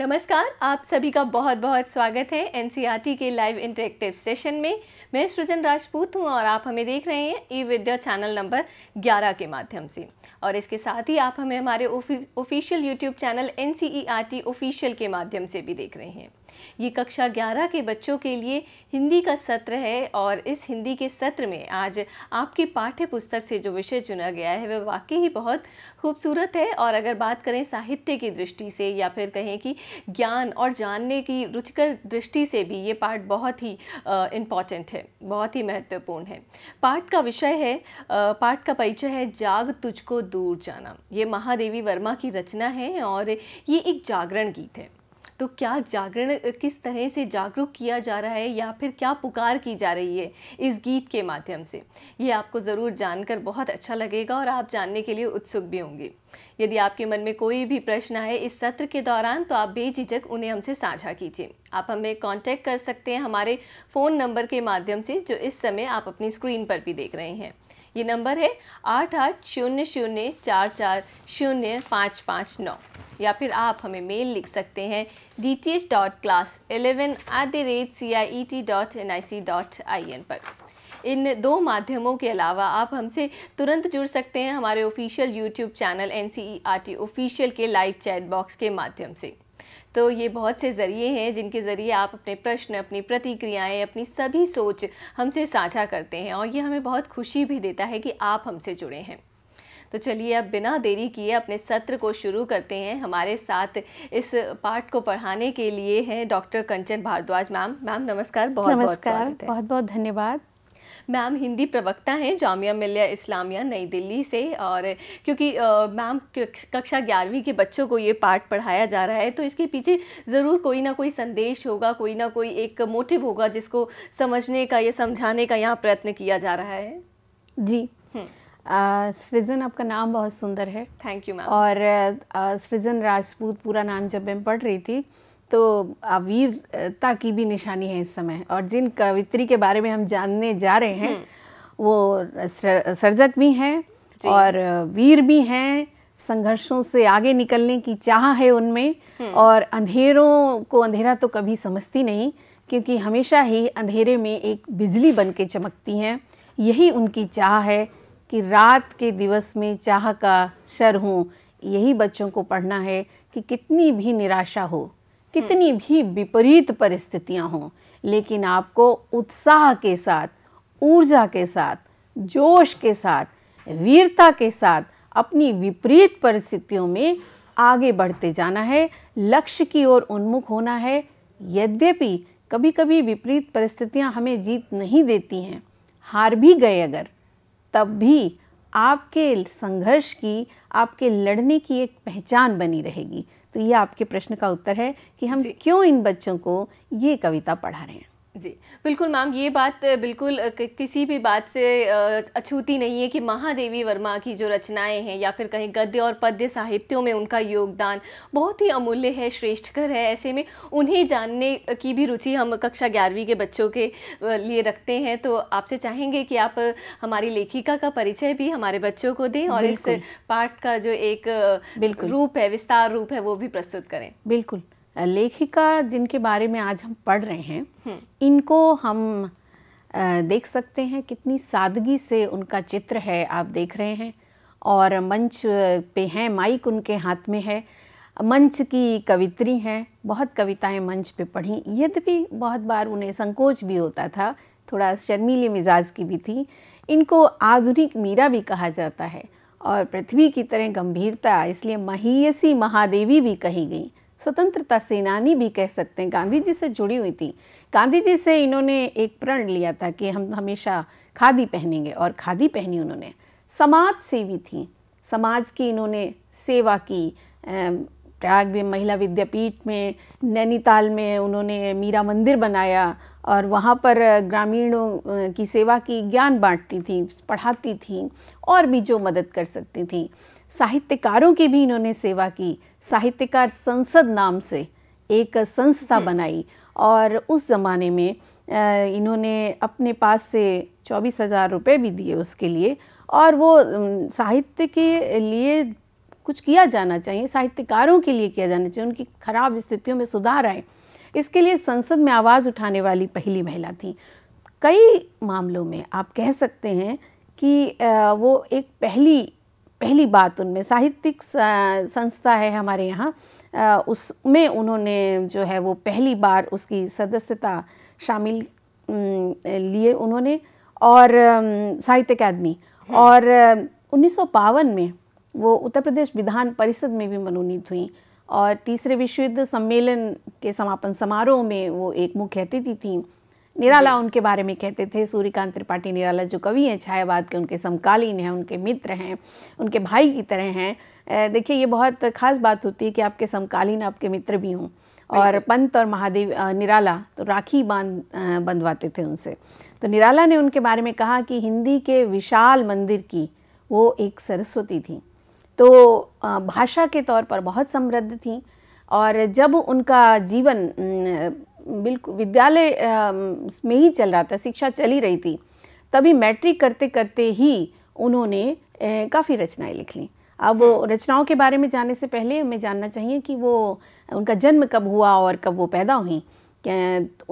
नमस्कार आप सभी का बहुत बहुत स्वागत है एन e के लाइव इंटरेक्टिव सेशन में मैं सृजन राजपूत हूँ और आप हमें देख रहे हैं ई विद्या चैनल नंबर 11 के माध्यम से और इसके साथ ही आप हमें हमारे official YouTube channel N official के माध्यम से भी देख रहे हैं ये कक्षा 11 के बच्चों के लिए हिंदी का सत्र है और इस हिंदी के सत्र में आज आपकी पाठ्य पुस्तक से जो विषय चुना गया है वह वाकई ही बहुत खूबसूरत है और अगर बात करें साहित्य की दृष्टि से या फिर कहें कि ज्ञान और जानने की रुचिकर दृष्टि से भी ये पाठ बहुत ही इम्पॉर्टेंट है बहुत ही महत्वपूर्ण है पाठ का विषय है पाठ का परिचय है जाग तुझको दूर जाना ये महादेवी वर्मा की रचना है और ये एक जागरण गीत है तो क्या जागरण किस तरह से जागरूक किया जा रहा है या फिर क्या पुकार की जा रही है इस गीत के माध्यम से ये आपको ज़रूर जानकर बहुत अच्छा लगेगा और आप जानने के लिए उत्सुक भी होंगे यदि आपके मन में कोई भी प्रश्न आए इस सत्र के दौरान तो आप बेझिझक उन्हें हमसे साझा कीजिए आप हमें कांटेक्ट कर सकते हैं हमारे फ़ोन नंबर के माध्यम से जो इस समय आप अपनी स्क्रीन पर भी देख रहे हैं ये नंबर है आठ आठ शून्य शून्य चार चार शून्य पाँच पाँच नौ या फिर आप हमें मेल लिख सकते हैं D T H dot class eleven at the rate C I E T dot N I C dot I N पर इन दो माध्यमों के अलावा आप हमसे तुरंत जुड़ सकते हैं हमारे official YouTube channel N C E R T official के लाइव चैट बॉक्स के माध्यम से तो ये बहुत से ज़रिए हैं जिनके ज़रिए आप अपने प्रश्न अपनी प्रतिक्रियाएं अपनी सभी सोच हमसे साझा करते हैं और ये हमें बहुत खुशी भी देता है कि आप हमसे जुड़े हैं तो चलिए अब बिना देरी किए अपने सत्र को शुरू करते हैं हमारे साथ इस पाठ को पढ़ाने के लिए हैं doctor Kanchan Bhardwaj ma'am ma'am नमस्कार बहुत नमस्कार बहुत बहुत, बहुत धन्यवाद मैम हिंदी प्रवक्ता हैं जामिया मिलिया इस्लामिया नई दिल्ली से और क्योंकि मैम कक्षा ग्यारहवीं के बच्चों को ये पाठ पढ़ाया जा रहा है तो इसके पीछे ज़रूर कोई ना कोई संदेश होगा कोई ना कोई एक मोटिव होगा जिसको समझने का या समझाने का यहाँ प्रयत्न किया जा रहा है जी हम्म। सृजन आपका नाम बहुत सुंदर है थैंक यू मैम और सृजन राजपूत पूरा नाम जब मैं पढ़ रही थी तो वीरता की भी निशानी है इस समय और जिन कवित्री के बारे में हम जानने जा रहे हैं हम्म। वो सर्जक भी हैं और वीर भी हैं संघर्षों से आगे निकलने की चाह है उनमें हम्म। और अंधेरों को अंधेरा तो कभी समझती नहीं क्योंकि हमेशा ही अंधेरे में एक बिजली बन के चमकती हैं यही उनकी चाह है कि रात के दिवस में चाह का शर हूँ यही बच्चों को पढ़ना है कि कितनी भी निराशा हो कितनी भी विपरीत परिस्थितियां हों लेकिन आपको उत्साह के साथ ऊर्जा के साथ जोश के साथ वीरता के साथ अपनी विपरीत परिस्थितियों में आगे बढ़ते जाना है लक्ष्य की ओर उन्मुख होना है यद्यपि कभी कभी विपरीत परिस्थितियां हमें जीत नहीं देती हैं हार भी गए अगर तब भी आपके संघर्ष की आपके लड़ने की एक पहचान बनी रहेगी तो ये आपके प्रश्न का उत्तर है कि हम क्यों इन बच्चों को ये कविता पढ़ा रहे हैं जी बिल्कुल मैम ये बात बिल्कुल किसी भी बात से अछूती नहीं है कि महादेवी वर्मा की जो रचनाएं हैं या फिर कहीं गद्य और पद्य साहित्यों में उनका योगदान बहुत ही अमूल्य है श्रेष्ठकर है ऐसे में उन्हें जानने की भी रुचि हम कक्षा ग्यारहवीं के बच्चों के लिए रखते हैं तो आपसे चाहेंगे कि आप हमारी लेखिका का परिचय भी हमारे बच्चों को दें और इस पाठ का जो एक रूप है विस्तार रूप है वो भी प्रस्तुत करें बिल्कुल लेखिका जिनके बारे में आज हम पढ़ रहे हैं हम्म। इनको हम देख सकते हैं कितनी सादगी से उनका चित्र है आप देख रहे हैं और मंच पे हैं माइक उनके हाथ में है मंच की कवित्री हैं बहुत कविताएं मंच पे पढ़ी यद्यपि बहुत बार उन्हें संकोच भी होता था थोड़ा शर्मीले मिजाज की भी थी इनको आधुनिक मीरा भी कहा जाता है और पृथ्वी की तरह गंभीरता इसलिए महीयसी महादेवी भी कही गई स्वतंत्रता सेनानी भी कह सकते हैं गांधी जी से जुड़ी हुई थी गांधी जी से इन्होंने एक प्रण लिया था कि हम हमेशा खादी पहनेंगे और खादी पहनी उन्होंने समाज सेवी थी समाज की इन्होंने सेवा की प्रयाग में महिला विद्यापीठ में नैनीताल में उन्होंने मीरा मंदिर बनाया और वहाँ पर ग्रामीणों की सेवा की ज्ञान बांटती थी पढ़ाती थी और भी जो मदद कर सकती थी साहित्यकारों की भी इन्होंने सेवा की साहित्यकार संसद नाम से एक संस्था हम्म। बनाई और उस ज़माने में इन्होंने अपने पास से चौबीस हज़ार रुपये भी दिए उसके लिए और वो साहित्य के लिए कुछ किया जाना चाहिए साहित्यकारों के लिए किया जाना चाहिए उनकी खराब स्थितियों में सुधार आए इसके लिए संसद में आवाज़ उठाने वाली पहली महिला थी कई मामलों में आप कह सकते हैं कि वो एक पहली पहली बात उनमें साहित्यिक संस्था है हमारे यहाँ उसमें उन्होंने जो है वो पहली बार उसकी सदस्यता शामिल लिए उन्होंने और साहित्य अकादमी हम्म। और उन्नीस में वो उत्तर प्रदेश विधान परिषद में भी मनोनीत हुई और तीसरे विश्व युद्ध सम्मेलन के समापन समारोह में वो एक मुख्य अतिथि थी, थी निराला उनके बारे में कहते थे सूर्यकांत त्रिपाठी निराला जो कवि हैं छायावाद के उनके समकालीन हैं उनके मित्र हैं उनके भाई की तरह हैं देखिए ये बहुत खास बात होती है कि आपके समकालीन आपके मित्र भी हों और पंत और महादेव निराला तो राखी बांध बंधवाते थे उनसे तो निराला ने उनके बारे में कहा कि हिंदी के विशाल मंदिर की वो एक सरस्वती थी तो भाषा के तौर पर बहुत समृद्ध थी और जब उनका जीवन बिल्कुल विद्यालय में ही चल रहा था शिक्षा चली रही थी तभी मैट्रिक करते करते ही उन्होंने काफ़ी रचनाएं लिख लीं अब हम्म। रचनाओं के बारे में जानने से पहले हमें जानना चाहिए कि वो उनका जन्म कब हुआ और कब वो पैदा हुई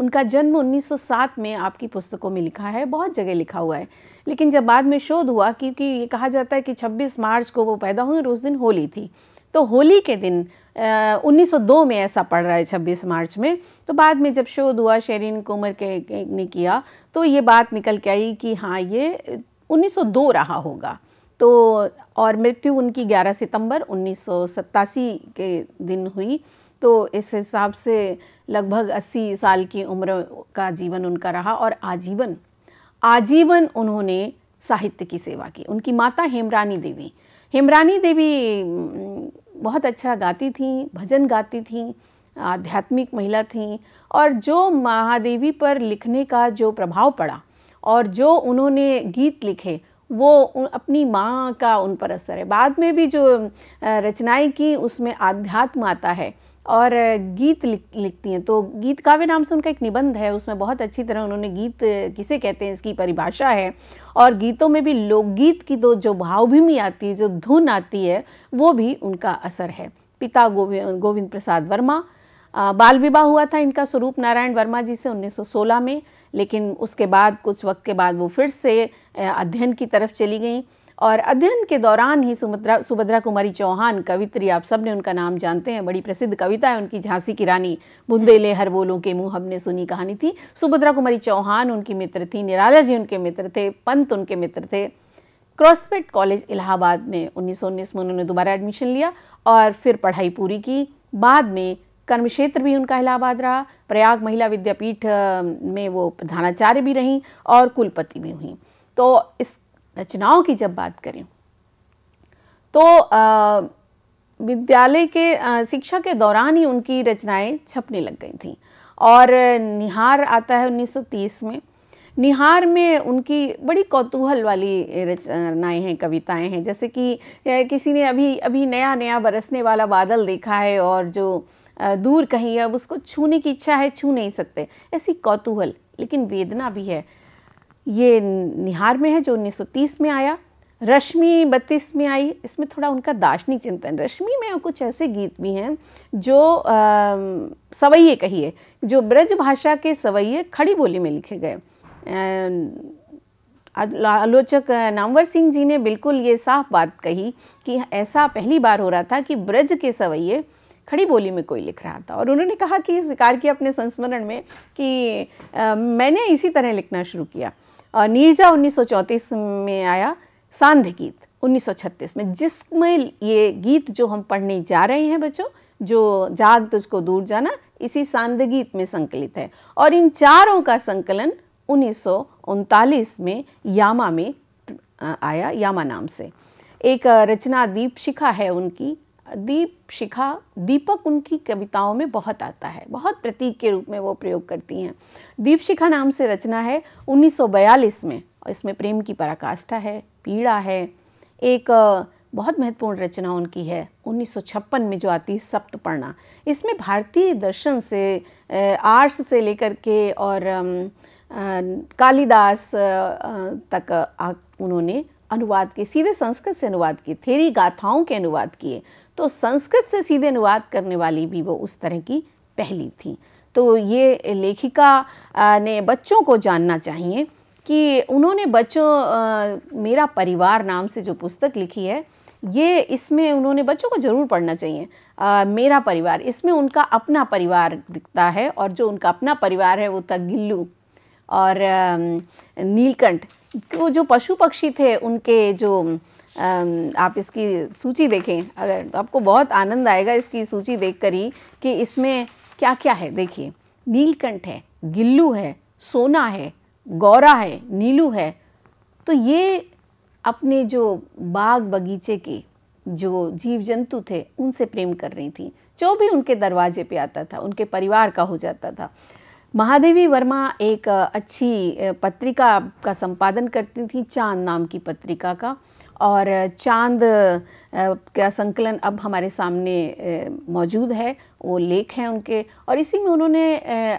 उनका जन्म 1907 में आपकी पुस्तकों में लिखा है बहुत जगह लिखा हुआ है लेकिन जब बाद में शोध हुआ क्योंकि ये कहा जाता है कि 26 मार्च को वो पैदा हुई और उस दिन होली थी तो होली के दिन 1902 में ऐसा पड़ रहा है 26 मार्च में तो बाद में जब शोध हुआ शेरिन कुमर के ने किया तो ये बात निकल के आई कि हाँ ये 1902 रहा होगा तो और मृत्यु उनकी 11 सितंबर उन्नीस के दिन हुई तो इस हिसाब से लगभग 80 साल की उम्र का जीवन उनका रहा और आजीवन आजीवन उन्होंने साहित्य की सेवा की उनकी माता हेमरानी देवी हेमरानी देवी बहुत अच्छा गाती थीं भजन गाती थी आध्यात्मिक महिला थीं और जो महादेवी पर लिखने का जो प्रभाव पड़ा और जो उन्होंने गीत लिखे वो अपनी माँ का उन पर असर है बाद में भी जो रचनाएं की उसमें आध्यात्म आता है और गीत लिख, लिखती हैं तो गीत काव्य नाम से उनका एक निबंध है उसमें बहुत अच्छी तरह उन्होंने गीत किसे कहते हैं इसकी परिभाषा है और गीतों में भी लोकगीत की तो जो भावभूमि आती है जो धुन आती है वो भी उनका असर है पिता गोविंद गोविंद प्रसाद वर्मा बाल विवाह हुआ था इनका स्वरूप नारायण वर्मा जी से 1916 में लेकिन उसके बाद कुछ वक्त के बाद वो फिर से अध्ययन की तरफ चली गई और अध्ययन के दौरान ही सुभद्रा सुभद्रा कुमारी चौहान कवित्री आप सबने उनका नाम जानते हैं बड़ी प्रसिद्ध कविता है उनकी झांसी की रानी बुंदेले हर बोलों के मुंह हमने सुनी कहानी थी सुभद्रा कुमारी चौहान उनकी मित्र थी निराला जी उनके मित्र थे पंत उनके मित्र थे क्रॉसपेट कॉलेज इलाहाबाद में उन्नीस में उन्होंने दोबारा एडमिशन लिया और फिर पढ़ाई पूरी की बाद में कर्म क्षेत्र भी उनका इलाहाबाद रहा प्रयाग महिला विद्यापीठ में वो प्रधानाचार्य भी रहीं और कुलपति भी हुई तो इस रचनाओं की जब बात करें तो विद्यालय के शिक्षा के दौरान ही उनकी रचनाएं छपने लग गई थी और निहार आता है 1930 में निहार में उनकी बड़ी कौतूहल वाली रचनाएं हैं कविताएं हैं जैसे कि किसी ने अभी अभी नया नया बरसने वाला बादल देखा है और जो दूर कहीं अब उसको छूने की इच्छा है छू नहीं सकते ऐसी कौतूहल लेकिन वेदना भी है ये निहार में है जो 1930 में आया रश्मि बत्तीस में आई इसमें थोड़ा उनका दार्शनिक चिंतन रश्मि में कुछ ऐसे गीत भी हैं जो सवैये कहिए जो ब्रज भाषा के सवैये खड़ी बोली में लिखे गए आलोचक नामवर सिंह जी ने बिल्कुल ये साफ बात कही कि ऐसा पहली बार हो रहा था कि ब्रज के सवैये खड़ी बोली में कोई लिख रहा था और उन्होंने कहा कि स्वीकार किया अपने संस्मरण में कि आ, मैंने इसी तरह लिखना शुरू किया नीरजा 1934 में आया सांध गीत 1936 में जिसमें ये गीत जो हम पढ़ने जा रहे हैं बच्चों जो जाग तुझको दूर जाना इसी सांध गीत में संकलित है और इन चारों का संकलन उन्नीस में यामा में आया यामा नाम से एक रचना दीप शिखा है उनकी दीप शिखा दीपक उनकी कविताओं में बहुत आता है बहुत प्रतीक के रूप में वो प्रयोग करती हैं दीपशिखा नाम से रचना है 1942 में और इसमें प्रेम की पराकाष्ठा है पीड़ा है एक बहुत महत्वपूर्ण रचना उनकी है 1956 में जो आती है सप्तपर्णा इसमें भारतीय दर्शन से आर्ट्स से लेकर के और कालिदास तक उन्होंने अनुवाद किए सीधे संस्कृत से अनुवाद किए थेरी गाथाओं के अनुवाद किए तो संस्कृत से सीधे अनुवाद करने वाली भी वो उस तरह की पहली थी तो ये लेखिका ने बच्चों को जानना चाहिए कि उन्होंने बच्चों मेरा परिवार नाम से जो पुस्तक लिखी है ये इसमें उन्होंने बच्चों को ज़रूर पढ़ना चाहिए आ, मेरा परिवार इसमें उनका अपना परिवार दिखता है और जो उनका अपना परिवार है वो था गिल्लू और नीलकंठ वो जो पशु पक्षी थे उनके जो आप इसकी सूची देखें अगर तो आपको बहुत आनंद आएगा इसकी सूची देख कर ही कि इसमें क्या क्या है देखिए नीलकंठ है गिल्लू है सोना है गौरा है नीलू है तो ये अपने जो बाग बगीचे के जो जीव जंतु थे उनसे प्रेम कर रही थी जो भी उनके दरवाजे पे आता था उनके परिवार का हो जाता था महादेवी वर्मा एक अच्छी पत्रिका का संपादन करती थी चांद नाम की पत्रिका का और चांद का संकलन अब हमारे सामने मौजूद है वो लेख हैं उनके और इसी में उन्होंने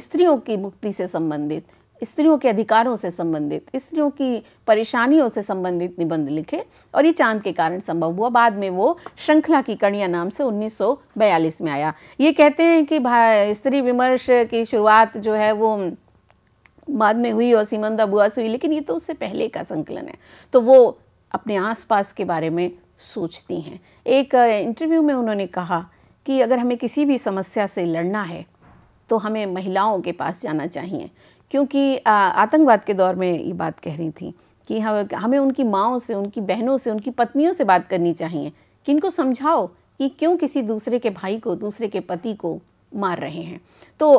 स्त्रियों की मुक्ति से संबंधित स्त्रियों के अधिकारों से संबंधित स्त्रियों की परेशानियों से संबंधित निबंध लिखे और ये चांद के कारण संभव हुआ बाद में वो श्रृंखला की कड़िया नाम से 1942 में आया ये कहते हैं कि स्त्री विमर्श की शुरुआत जो है वो बाद में हुई और सीमंदा बुआ से हुई लेकिन ये तो उससे पहले का संकलन है तो वो अपने आसपास के बारे में सोचती हैं एक इंटरव्यू में उन्होंने कहा कि अगर हमें किसी भी समस्या से लड़ना है तो हमें महिलाओं के पास जाना चाहिए क्योंकि आतंकवाद के दौर में ये बात कह रही थी कि हमें उनकी माओ से उनकी बहनों से उनकी पत्नियों से बात करनी चाहिए कि इनको समझाओ कि क्यों किसी दूसरे के भाई को दूसरे के पति को मार रहे हैं तो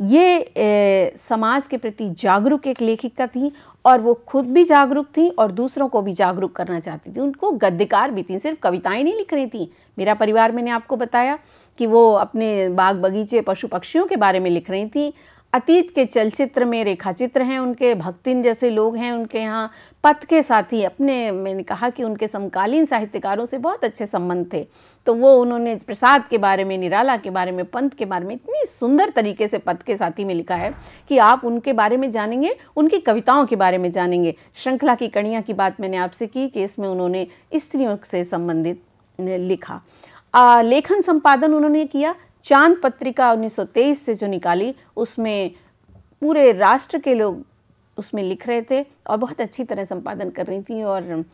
ये ए, समाज के प्रति जागरूक एक लेखिका थी और वो खुद भी जागरूक थी और दूसरों को भी जागरूक करना चाहती थी उनको गद्यकार भी थी सिर्फ कविताएं नहीं लिख रही थी मेरा परिवार मैंने आपको बताया कि वो अपने बाग बगीचे पशु पक्षियों के बारे में लिख रही थी अतीत के चलचित्र में रेखाचित्र हैं उनके भक्तिन जैसे लोग हैं उनके यहाँ पथ के साथ ही अपने मैंने कहा कि उनके समकालीन साहित्यकारों से बहुत अच्छे संबंध थे तो वो उन्होंने प्रसाद के बारे में निराला के बारे में पंथ के बारे में इतनी सुंदर तरीके से पथ के साथी में लिखा है कि आप उनके बारे में जानेंगे उनकी कविताओं के बारे में जानेंगे श्रृंखला की कणिया की बात मैंने आपसे की कि इसमें उन्होंने स्त्रियों से संबंधित लिखा आ, लेखन संपादन उन्होंने किया चांद पत्रिका 1923 से जो निकाली उसमें पूरे राष्ट्र के लोग उसमें लिख रहे थे और बहुत अच्छी तरह संपादन कर रही थी और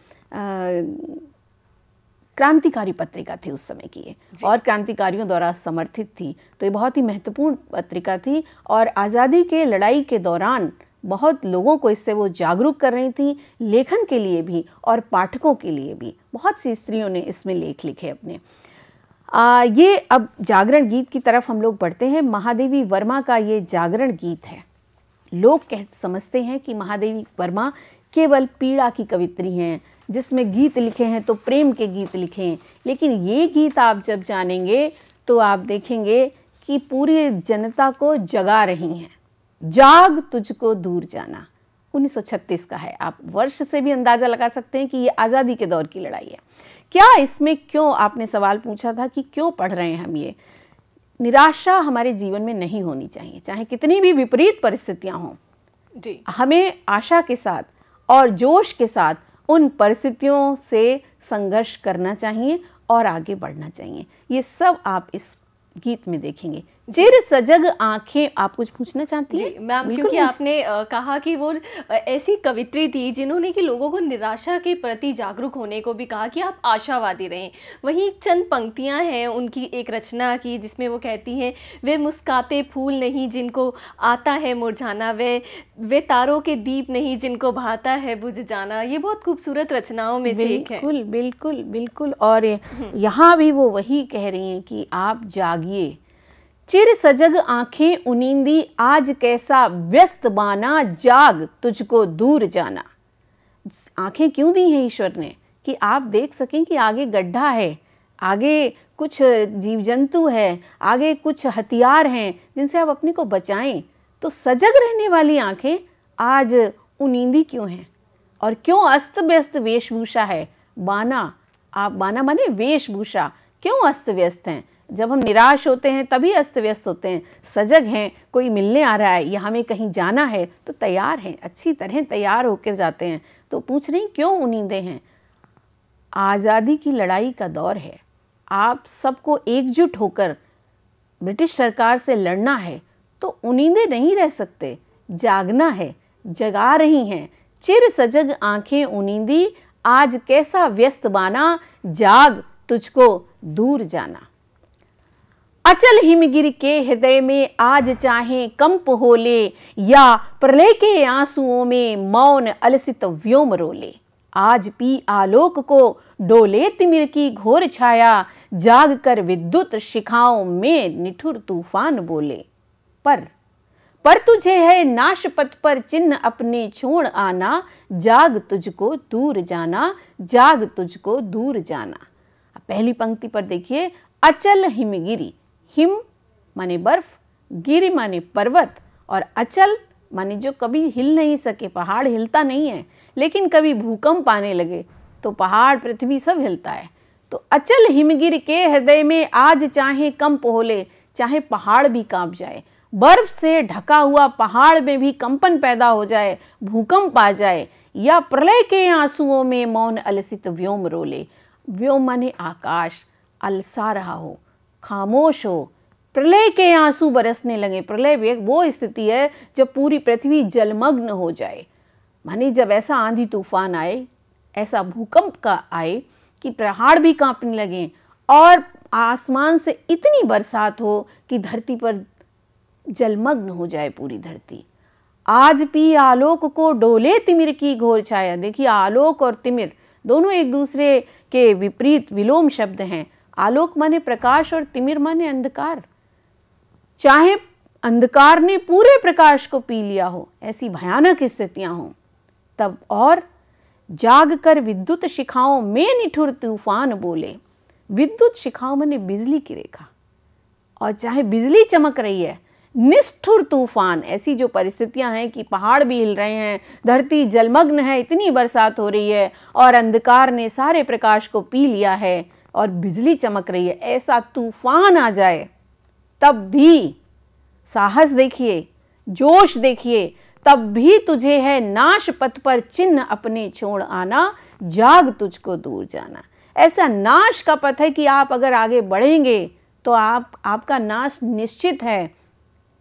क्रांतिकारी पत्रिका थी उस समय की ये और क्रांतिकारियों द्वारा समर्थित थी तो ये बहुत ही महत्वपूर्ण पत्रिका थी और आज़ादी के लड़ाई के दौरान बहुत लोगों को इससे वो जागरूक कर रही थी लेखन के लिए भी और पाठकों के लिए भी बहुत सी स्त्रियों ने इसमें लेख लिखे अपने आ, ये अब जागरण गीत की तरफ हम लोग बढ़ते हैं महादेवी वर्मा का ये जागरण गीत है लोग कह समझते हैं कि महादेवी वर्मा केवल पीड़ा की कवित्री हैं जिसमें गीत लिखे हैं तो प्रेम के गीत लिखे हैं लेकिन ये गीत आप जब जानेंगे तो आप देखेंगे कि पूरी जनता को जगा रही हैं जाग तुझको दूर जाना 1936 का है आप वर्ष से भी अंदाज़ा लगा सकते हैं कि ये आज़ादी के दौर की लड़ाई है क्या इसमें क्यों आपने सवाल पूछा था कि क्यों पढ़ रहे हैं हम ये निराशा हमारे जीवन में नहीं होनी चाहिए चाहे कितनी भी विपरीत परिस्थितियाँ हों जी हमें आशा के साथ और जोश के साथ उन परिस्थितियों से संघर्ष करना चाहिए और आगे बढ़ना चाहिए ये सब आप इस गीत में देखेंगे जिर सजग आंखें आप कुछ पूछना चाहती हैं मैम क्योंकि आपने आ, कहा कि वो ऐसी कवित्री थी जिन्होंने कि लोगों को निराशा के प्रति जागरूक होने को भी कहा कि आप आशावादी रहें वहीं चंद पंक्तियां हैं उनकी एक रचना की जिसमें वो कहती हैं वे मुस्काते फूल नहीं जिनको आता है मुरझाना वे वे तारों के दीप नहीं जिनको भाता है बुझ जाना ये बहुत खूबसूरत रचनाओं में से एक है बिल्कुल बिल्कुल बिल्कुल और हम्म। यहाँ भी वो वही कह रही हैं कि आप जागिए चिर सजग आंखें उनींदी आज कैसा व्यस्त बाना जाग तुझको दूर जाना आंखें क्यों दी हैं ईश्वर ने कि आप देख सकें कि आगे गड्ढा है आगे कुछ जीव जंतु है आगे कुछ हथियार हैं जिनसे आप अपने को बचाएं तो सजग रहने वाली आंखें आज उनींदी क्यों हैं और क्यों अस्त व्यस्त वेशभूषा है बाना आप बाना माने वेशभूषा क्यों अस्त व्यस्त हैं जब हम निराश होते हैं तभी अस्त व्यस्त होते हैं सजग हैं कोई मिलने आ रहा है या हमें कहीं जाना है तो तैयार हैं अच्छी तरह तैयार होकर जाते हैं तो पूछ रही क्यों उनीदे हैं आज़ादी की लड़ाई का दौर है आप सबको एकजुट होकर ब्रिटिश सरकार से लड़ना है तो उनीदे नहीं रह सकते जागना है जगा रही हैं चिर सजग आंखें उनीदी आज कैसा व्यस्त बाना जाग तुझको दूर जाना अचल हिमगिर के हृदय में आज चाहे कंप होले या प्रलय के आंसुओं में मौन अलसित व्योम रोले आज पी आलोक को डोले तिमिर की घोर छाया जाग कर विद्युत शिखाओं में निठुर तूफान बोले पर पर तुझे है नाश पथ पर चिन्ह अपने छोड़ आना जाग तुझको दूर जाना जाग तुझको दूर जाना पहली पंक्ति पर देखिए अचल हिमगिरी हिम माने बर्फ गिरी माने पर्वत और अचल माने जो कभी हिल नहीं सके पहाड़ हिलता नहीं है लेकिन कभी भूकंप आने लगे तो पहाड़ पृथ्वी सब हिलता है तो अचल हिमगिर के हृदय में आज चाहे कंप हो ले चाहे पहाड़ भी कांप जाए बर्फ से ढका हुआ पहाड़ में भी कंपन पैदा हो जाए भूकंप आ जाए या प्रलय के आंसुओं में मौन अलसित व्योम रोले व्योम माने आकाश अलसा रहा हो खामोश हो प्रलय के आंसू बरसने लगे प्रलय भी एक वो स्थिति है जब पूरी पृथ्वी जलमग्न हो जाए मानी जब ऐसा आंधी तूफान आए ऐसा भूकंप का आए कि पहाड़ भी कांपने लगे और आसमान से इतनी बरसात हो कि धरती पर जलमग्न हो जाए पूरी धरती आज पी आलोक को डोले तिमिर की घोर छाया देखिए आलोक और तिमिर दोनों एक दूसरे के विपरीत विलोम शब्द हैं आलोक माने प्रकाश और तिमिर माने अंधकार चाहे अंधकार ने पूरे प्रकाश को पी लिया हो ऐसी भयानक स्थितियां हो तब और जाग कर विद्युत शिखाओं में निठुर तूफान बोले विद्युत शिखाओं मैंने बिजली की रेखा और चाहे बिजली चमक रही है निष्ठुर तूफान ऐसी जो परिस्थितियां हैं कि पहाड़ भी हिल रहे हैं धरती जलमग्न है इतनी बरसात हो रही है और अंधकार ने सारे प्रकाश को पी लिया है और बिजली चमक रही है ऐसा तूफान आ जाए तब भी साहस देखिए जोश देखिए तब भी तुझे है नाश पथ पर चिन्ह अपने छोड़ आना जाग तुझको दूर जाना ऐसा नाश का पथ है कि आप अगर आगे बढ़ेंगे तो आप आपका नाश निश्चित है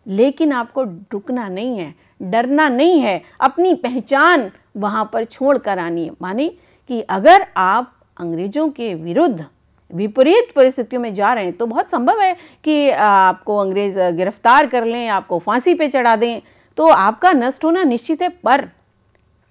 लेकिन आपको डुकना नहीं है डरना नहीं है अपनी पहचान वहां पर छोड़ कर आनी है माने कि अगर आप अंग्रेजों के विरुद्ध विपरीत परिस्थितियों में जा रहे हैं तो बहुत संभव है कि आपको अंग्रेज गिरफ्तार कर लें आपको फांसी पे चढ़ा दें तो आपका नष्ट होना निश्चित है पर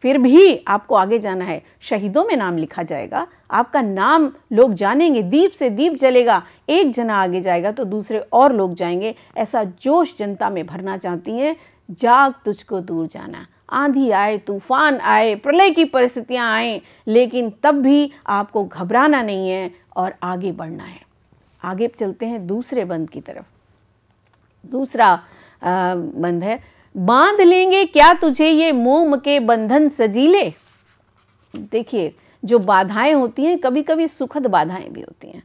फिर भी आपको आगे जाना है शहीदों में नाम लिखा जाएगा आपका नाम लोग जानेंगे दीप से दीप जलेगा एक जना आगे जाएगा तो दूसरे और लोग जाएंगे ऐसा जोश जनता में भरना चाहती हैं जाग तुझको दूर जाना आंधी आए तूफान आए प्रलय की परिस्थितियां आए लेकिन तब भी आपको घबराना नहीं है और आगे बढ़ना है आगे चलते हैं दूसरे बंद की तरफ दूसरा बंद है बांध लेंगे क्या तुझे ये मोम के बंधन सजीले देखिए जो बाधाएं होती हैं कभी कभी सुखद बाधाएं भी होती हैं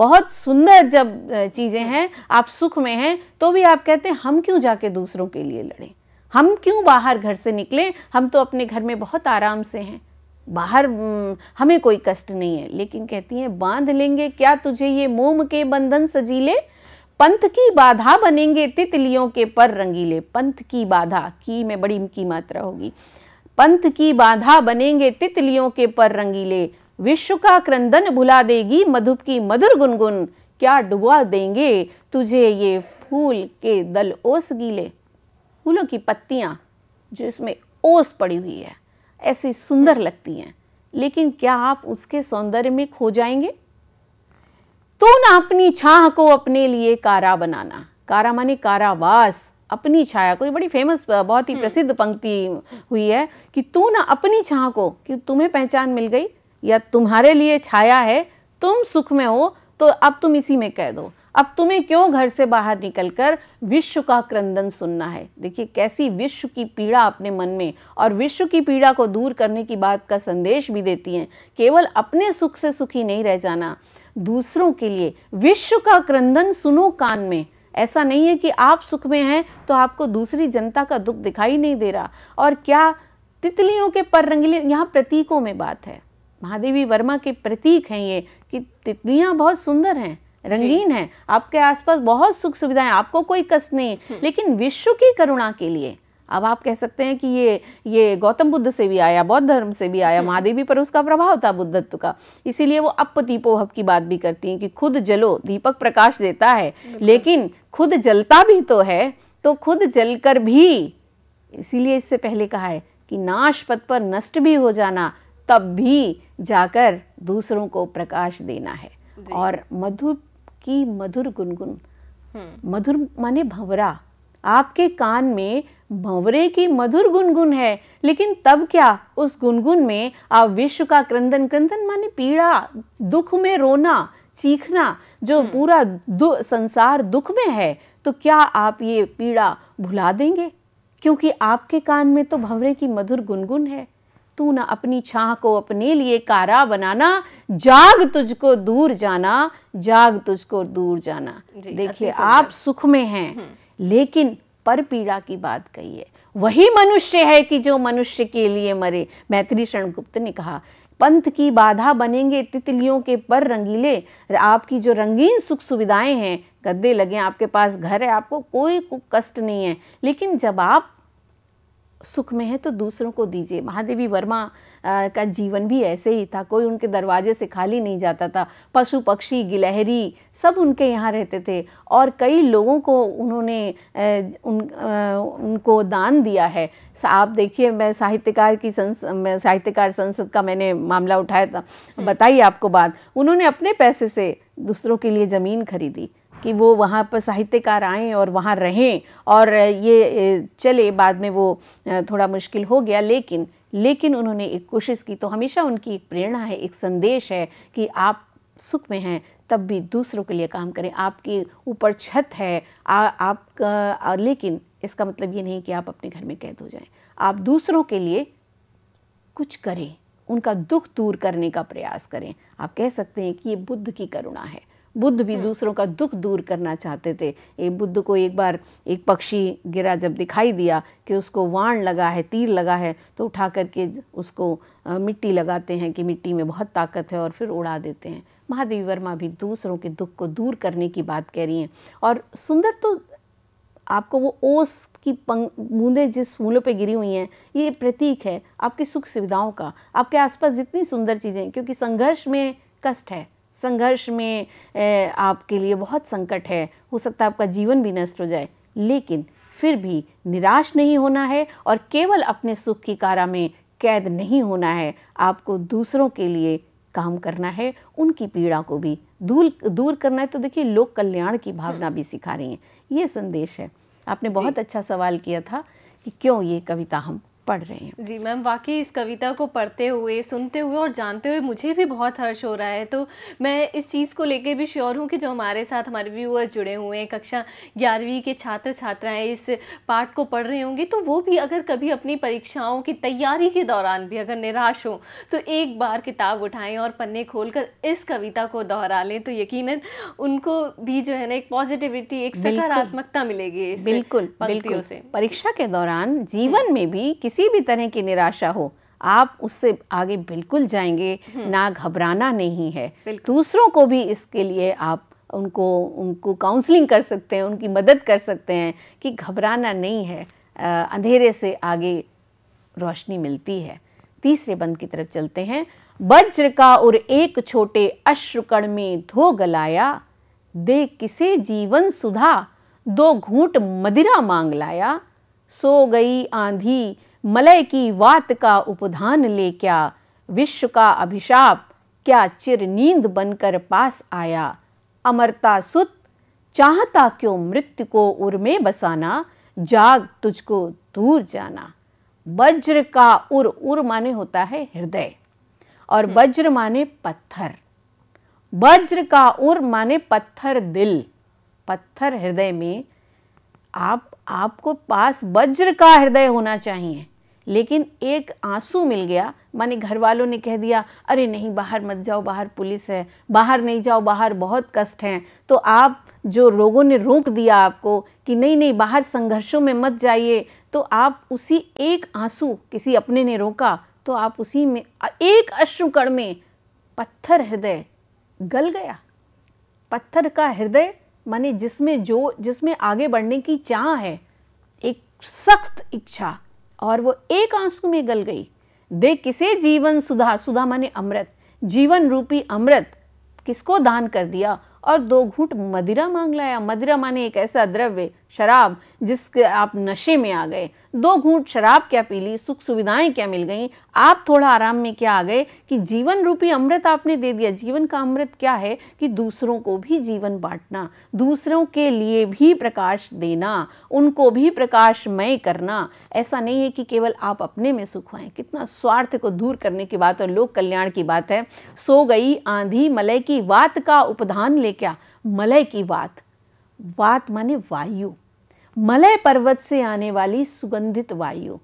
बहुत सुंदर जब चीज़ें हैं आप सुख में हैं तो भी आप कहते हैं हम क्यों जाके दूसरों के लिए लड़ें हम क्यों बाहर घर से निकलें हम तो अपने घर में बहुत आराम से हैं बाहर हमें कोई कष्ट नहीं है लेकिन कहती हैं बांध लेंगे क्या तुझे ये मोम के बंधन सजीले पंथ की बाधा बनेंगे तितलियों के पर रंगीले पंथ की बाधा की में बड़ी की मात्रा होगी पंथ की बाधा बनेंगे तितलियों के पर रंगीले विश्व का क्रंदन भुला देगी मधुप की मधुर गुनगुन क्या डुबा देंगे तुझे ये फूल के दल ओस गीले फूलों की पत्तियां जो इसमें ओस पड़ी हुई है ऐसी सुंदर लगती हैं लेकिन क्या आप उसके सौंदर्य में खो जाएंगे तो ना अपनी छाह को अपने लिए कारा बनाना कारा माने कारावास अपनी छाया को बड़ी फेमस बहुत ही हम्म। प्रसिद्ध पंक्ति हुई है कि तू ना अपनी छाह को कि तुम्हें पहचान मिल गई या तुम्हारे लिए छाया है तुम सुख में हो तो अब तुम इसी में कह दो अब तुम्हें क्यों घर से बाहर निकलकर विश्व का क्रंदन सुनना है देखिए कैसी विश्व की पीड़ा अपने मन में और विश्व की पीड़ा को दूर करने की बात का संदेश भी देती हैं केवल अपने सुख से सुखी नहीं रह जाना दूसरों के लिए विश्व का क्रंदन सुनो कान में ऐसा नहीं है कि आप सुख में हैं तो आपको दूसरी जनता का दुख दिखाई नहीं दे रहा और क्या तितलियों के पर रंगीले यहाँ प्रतीकों में बात है महादेवी वर्मा के प्रतीक हैं ये कि तितलियाँ बहुत सुंदर हैं रंगीन है आपके आसपास बहुत सुख सुविधाएं आपको कोई कष्ट नहीं है हम्म। लेकिन विश्व की करुणा के लिए अब आप कह सकते हैं कि ये ये गौतम बुद्ध से भी आया बौद्ध धर्म से भी आया हम्म। महादेवी पर उसका प्रभाव था बुद्धत्व का इसीलिए वो अप दीपोहब की बात भी करती हैं कि खुद जलो दीपक प्रकाश देता है लेकिन खुद जलता भी तो है तो खुद जलकर भी इसीलिए इससे पहले कहा है कि नाश पद पर नष्ट भी हो जाना तब भी जाकर दूसरों को प्रकाश देना है और मधु की मधुर गुनगुन हम्म। मधुर माने भंवरा आपके कान में भंवरे की मधुर गुनगुन है लेकिन तब क्या उस गुनगुन में आप विश्व का क्रंदन क्रंदन माने पीड़ा दुख में रोना चीखना जो हम्म। पूरा दु, संसार दुख में है तो क्या आप ये पीड़ा भुला देंगे क्योंकि आपके कान में तो भंवरे की मधुर गुनगुन है तू ना अपनी छा को अपने लिए कारा बनाना जाग तुझको दूर जाना जाग तुझको दूर जाना देखिए आप सुख में हैं हम्म। लेकिन पर पीड़ा की बात कही है वही मनुष्य है कि जो मनुष्य के लिए मरे मैत्री शरण गुप्त ने कहा पंथ की बाधा बनेंगे तितलियों के पर रंगीले आपकी जो रंगीन सुख सुविधाएं हैं गद्दे लगे आपके पास घर है आपको कोई कष्ट नहीं है लेकिन जब आप सुख में है तो दूसरों को दीजिए महादेवी वर्मा का जीवन भी ऐसे ही था कोई उनके दरवाजे से खाली नहीं जाता था पशु पक्षी गिलहरी सब उनके यहाँ रहते थे और कई लोगों को उन्होंने उन उनको दान दिया है आप देखिए मैं साहित्यकार की संस साहित्यकार संसद का मैंने मामला उठाया था हम्म। बताई आपको बात उन्होंने अपने पैसे से दूसरों के लिए ज़मीन खरीदी कि वो वहाँ पर साहित्यकार आएँ और वहाँ रहें और ये चले बाद में वो थोड़ा मुश्किल हो गया लेकिन लेकिन उन्होंने एक कोशिश की तो हमेशा उनकी एक प्रेरणा है एक संदेश है कि आप सुख में हैं तब भी दूसरों के लिए काम करें आपके ऊपर छत है आ, आप लेकिन इसका मतलब ये नहीं कि आप अपने घर में कैद हो जाएं आप दूसरों के लिए कुछ करें उनका दुख दूर करने का प्रयास करें आप कह सकते हैं कि ये बुद्ध की करुणा है बुद्ध भी हम्म। दूसरों का दुख दूर करना चाहते थे एक बुद्ध को एक बार एक पक्षी गिरा जब दिखाई दिया कि उसको वाण लगा है तीर लगा है तो उठा करके उसको मिट्टी लगाते हैं कि मिट्टी में बहुत ताकत है और फिर उड़ा देते हैं महादेवी वर्मा भी दूसरों के दुख को दूर करने की बात कह रही हैं और सुंदर तो आपको वो ओस की पंग बूंदें जिस फूलों पे गिरी हुई हैं ये प्रतीक है आपकी सुख सुविधाओं का आपके आसपास जितनी सुंदर चीज़ें क्योंकि संघर्ष में कष्ट है संघर्ष में आपके लिए बहुत संकट है हो सकता है आपका जीवन भी नष्ट हो जाए लेकिन फिर भी निराश नहीं होना है और केवल अपने सुख की कारा में कैद नहीं होना है आपको दूसरों के लिए काम करना है उनकी पीड़ा को भी दूर दूर करना है तो देखिए लोक कल्याण की भावना हम्म। भी सिखा रही हैं ये संदेश है आपने बहुत अच्छा सवाल किया था कि क्यों ये कविता हम पढ़ रहे हैं जी मैम वाकई इस कविता को पढ़ते हुए सुनते हुए और जानते हुए मुझे भी बहुत हर्ष हो रहा है तो मैं इस चीज़ को लेके भी श्योर हूँ कि जो हमारे साथ हमारे व्यूअर्स जुड़े हुए हैं कक्षा ग्यारहवीं के छात्र छात्राएं इस पाठ को पढ़ रहे होंगे तो वो भी अगर कभी अपनी परीक्षाओं की तैयारी के दौरान भी अगर निराश हों तो एक बार किताब उठाएँ और पन्ने खोल इस कविता को दोहरा लें तो यकीन उनको भी जो है ना एक पॉजिटिविटी एक सकारात्मकता मिलेगी बिल्कुल बिल्कुल से परीक्षा के दौरान जीवन में भी किसी किसी भी तरह की निराशा हो आप उससे आगे बिल्कुल जाएंगे हम्म। ना घबराना नहीं है दूसरों को भी इसके लिए आप उनको उनको काउंसलिंग कर सकते हैं उनकी मदद कर सकते हैं कि घबराना नहीं है आ, अंधेरे से आगे रोशनी मिलती है तीसरे बंद की तरफ चलते हैं वज्र का और एक छोटे अश्रुकण में धो गलाया दे किसे जीवन सुधा दो घूट मदिरा मांग लाया सो गई आंधी मलय की वात का उपधान ले क्या विश्व का अभिशाप क्या चिर नींद बनकर पास आया अमरता सुत चाहता क्यों मृत्यु को उर्मे बसाना जाग तुझको दूर जाना वज्र का उर उर माने होता है हृदय और हम्म। वज्र माने पत्थर वज्र का उर माने पत्थर दिल पत्थर हृदय में आप आपको पास वज्र का हृदय होना चाहिए लेकिन एक आंसू मिल गया माने घर वालों ने कह दिया अरे नहीं बाहर मत जाओ बाहर पुलिस है बाहर नहीं जाओ बाहर बहुत कष्ट हैं तो आप जो लोगों ने रोक दिया आपको कि नहीं नहीं बाहर संघर्षों में मत जाइए तो आप उसी एक आंसू किसी अपने ने रोका तो आप उसी में एक अश्रुकण में पत्थर हृदय गल गया पत्थर का हृदय माने जिसमें जो जिसमें आगे बढ़ने की चाह है एक सख्त इच्छा और वो एक आंसू में गल गई दे किसे जीवन सुधा सुधा माने अमृत जीवन रूपी अमृत किसको दान कर दिया और दो घूट मदिरा मांग लाया मदिरा माने एक ऐसा द्रव्य शराब जिसके आप नशे में आ गए दो घूट शराब क्या पी ली सुख सुविधाएं क्या मिल गई आप थोड़ा आराम में क्या आ गए कि जीवन रूपी अमृत आपने दे दिया जीवन का अमृत क्या है कि दूसरों को भी जीवन बांटना दूसरों के लिए भी प्रकाश देना उनको भी प्रकाशमय करना ऐसा नहीं है कि केवल आप अपने में सुख हुए कितना स्वार्थ को दूर करने की बात और लोक कल्याण की बात है सो गई आंधी मलय की बात का उपधान ले क्या मलय की बात बात माने वायु मलय पर्वत से आने वाली सुगंधित वायु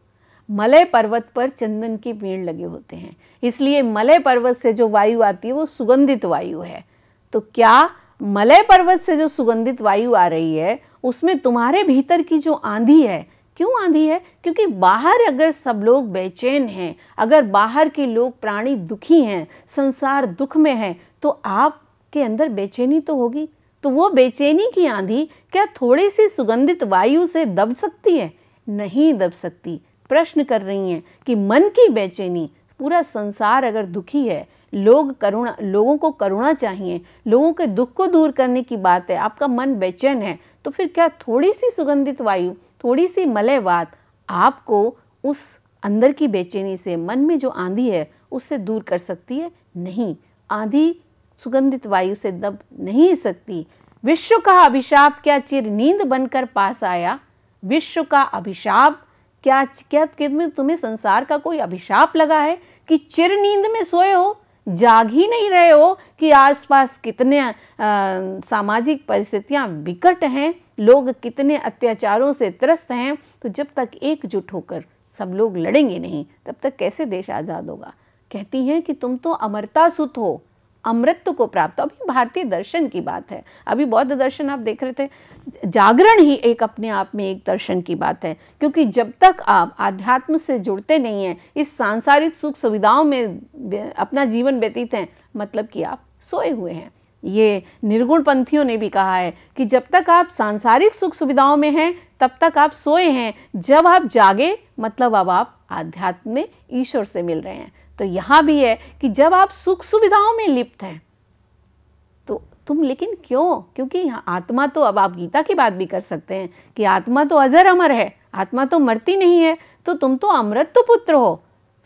मलय पर्वत पर चंदन के पेड़ लगे होते हैं इसलिए मलय पर्वत से जो वायु आती है वो सुगंधित वायु है तो क्या मलय पर्वत से जो सुगंधित वायु आ रही है उसमें तुम्हारे भीतर की जो आंधी है क्यों आंधी है क्योंकि बाहर अगर सब लोग बेचैन हैं अगर बाहर के लोग प्राणी दुखी हैं संसार दुख में है तो आपके अंदर बेचैनी तो होगी तो वो बेचैनी की आंधी क्या थोड़ी सी सुगंधित वायु से दब सकती है नहीं दब सकती प्रश्न कर रही हैं कि मन की बेचैनी पूरा संसार अगर दुखी है लोग करुणा लोगों को करुणा चाहिए लोगों के दुख को दूर करने की बात है आपका मन बेचैन है तो फिर क्या थोड़ी सी सुगंधित वायु थोड़ी सी मलय बात आपको उस अंदर की बेचैनी से मन में जो आंधी है उससे दूर कर सकती है नहीं आंधी सुगंधित वायु से दब नहीं सकती विश्व का अभिशाप क्या चिर नींद बनकर पास आया विश्व का अभिशाप क्या क्या तुम्हें संसार का कोई अभिशाप लगा है कि चिर नींद में सोए हो जाग ही नहीं रहे हो कि आसपास कितने आ, सामाजिक परिस्थितियां विकट हैं लोग कितने अत्याचारों से त्रस्त हैं तो जब तक एकजुट होकर सब लोग लड़ेंगे नहीं तब तक कैसे देश आज़ाद होगा कहती हैं कि तुम तो अमरता सुत हो अमृत को प्राप्त तो अभी भारतीय दर्शन की बात है अभी बौद्ध दर्शन आप देख रहे थे जागरण ही एक अपने आप में एक दर्शन की बात है क्योंकि जब तक आप आध्यात्म से जुड़ते नहीं हैं इस सांसारिक सुख सुविधाओं में अपना जीवन व्यतीत हैं मतलब कि आप सोए हुए हैं ये निर्गुण पंथियों ने भी कहा है कि जब तक आप सांसारिक सुख सुविधाओं में हैं तब तक आप सोए हैं जब आप जागे मतलब अब आप आध्यात्म में ईश्वर से मिल रहे हैं तो यहां भी है कि जब आप सुख सुविधाओं में लिप्त हैं तो तुम लेकिन क्यों क्योंकि आत्मा तो अब आप गीता की बात भी कर सकते हैं कि आत्मा तो अजर अमर है आत्मा तो मरती नहीं है तो तुम तो अमृत तो पुत्र हो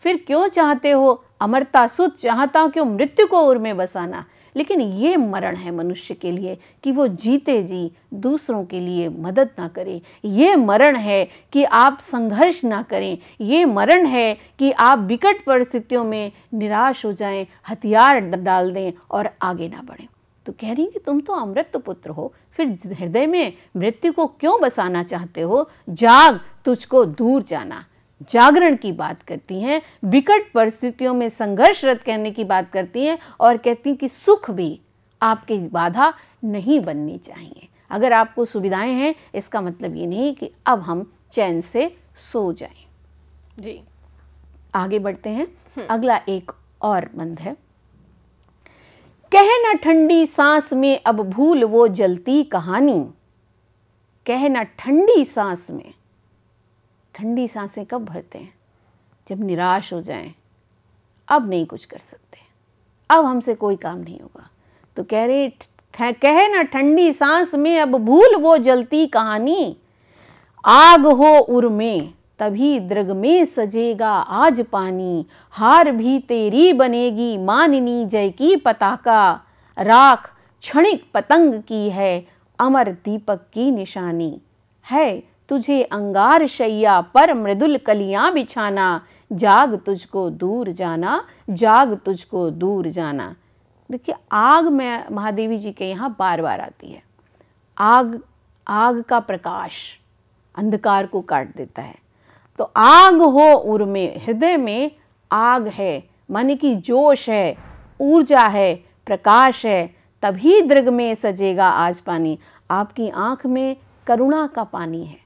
फिर क्यों चाहते हो अमरता सुत चाहता क्यों मृत्यु को उर में बसाना लेकिन ये मरण है मनुष्य के लिए कि वो जीते जी दूसरों के लिए मदद ना करें ये मरण है कि आप संघर्ष ना करें ये मरण है कि आप विकट परिस्थितियों में निराश हो जाएं हथियार डाल दें और आगे ना बढ़ें तो कह रही कि तुम तो अमृत पुत्र हो फिर हृदय में मृत्यु को क्यों बसाना चाहते हो जाग तुझको दूर जाना जागरण की बात करती हैं विकट परिस्थितियों में संघर्षरत कहने की बात करती हैं और कहती हैं कि सुख भी आपकी बाधा नहीं बननी चाहिए अगर आपको सुविधाएं हैं इसका मतलब ये नहीं कि अब हम चैन से सो जाएं जी आगे बढ़ते हैं हम्म। अगला एक और बंद है कह न ठंडी सांस में अब भूल वो जलती कहानी कह न ठंडी सांस में ठंडी सांसें कब भरते हैं जब निराश हो जाएं अब नहीं कुछ कर सकते अब हमसे कोई काम नहीं होगा तो कह रहे कहे ना ठंडी सांस में अब भूल वो जलती कहानी आग हो उर में तभी द्रग में सजेगा आज पानी हार भी तेरी बनेगी माननी जय की पताका राख क्षणिक पतंग की है अमर दीपक की निशानी है तुझे अंगार शैया पर मृदुल कलियां बिछाना जाग तुझको दूर जाना जाग तुझको दूर जाना देखिए आग में महादेवी जी के यहाँ बार बार आती है आग आग का प्रकाश अंधकार को काट देता है तो आग हो उर में हृदय में आग है मन की जोश है ऊर्जा है प्रकाश है तभी दृग में सजेगा आज पानी आपकी आंख में करुणा का पानी है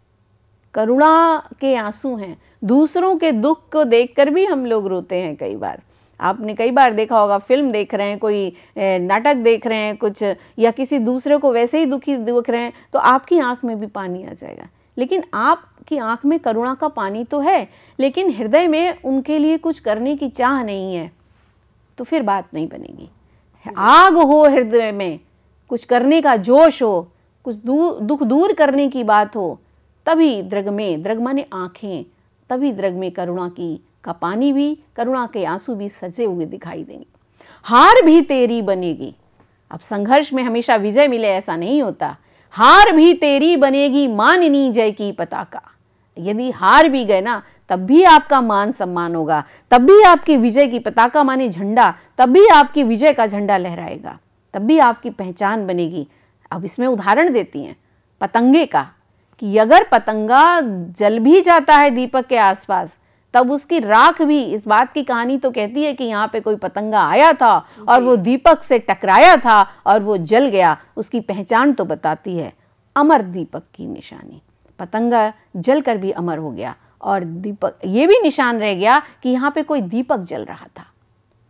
करुणा के आंसू हैं दूसरों के दुख को देखकर भी हम लोग रोते हैं कई बार आपने कई बार देखा होगा फिल्म देख रहे हैं कोई नाटक देख रहे हैं कुछ या किसी दूसरे को वैसे ही दुखी देख रहे हैं तो आपकी आंख में भी पानी आ जाएगा लेकिन आपकी आंख में करुणा का पानी तो है लेकिन हृदय में उनके लिए कुछ करने की चाह नहीं है तो फिर बात नहीं बनेगी आग हो हृदय में कुछ करने का जोश हो कुछ दूर दुख दूर करने की बात हो तभी में द्रगमा माने आँखें तभी में करुणा की का पानी भी करुणा के आंसू भी सजे हुए दिखाई देंगे हार भी तेरी बनेगी अब संघर्ष में हमेशा विजय मिले ऐसा नहीं होता हार भी तेरी बनेगी माननी जय की पताका यदि हार भी गए ना तब भी आपका मान सम्मान होगा तब भी आपकी विजय की पताका माने झंडा तब भी आपकी विजय का झंडा लहराएगा तब भी आपकी पहचान बनेगी अब इसमें उदाहरण देती हैं पतंगे का कि अगर पतंगा जल भी जाता है दीपक के आसपास तब उसकी राख भी इस बात की कहानी तो कहती है कि यहाँ पे कोई पतंगा आया था और वो दीपक से टकराया था और वो जल गया उसकी पहचान तो बताती है अमर दीपक की निशानी पतंगा जल कर भी अमर हो गया और दीपक ये भी निशान रह गया कि यहाँ पे कोई दीपक जल रहा था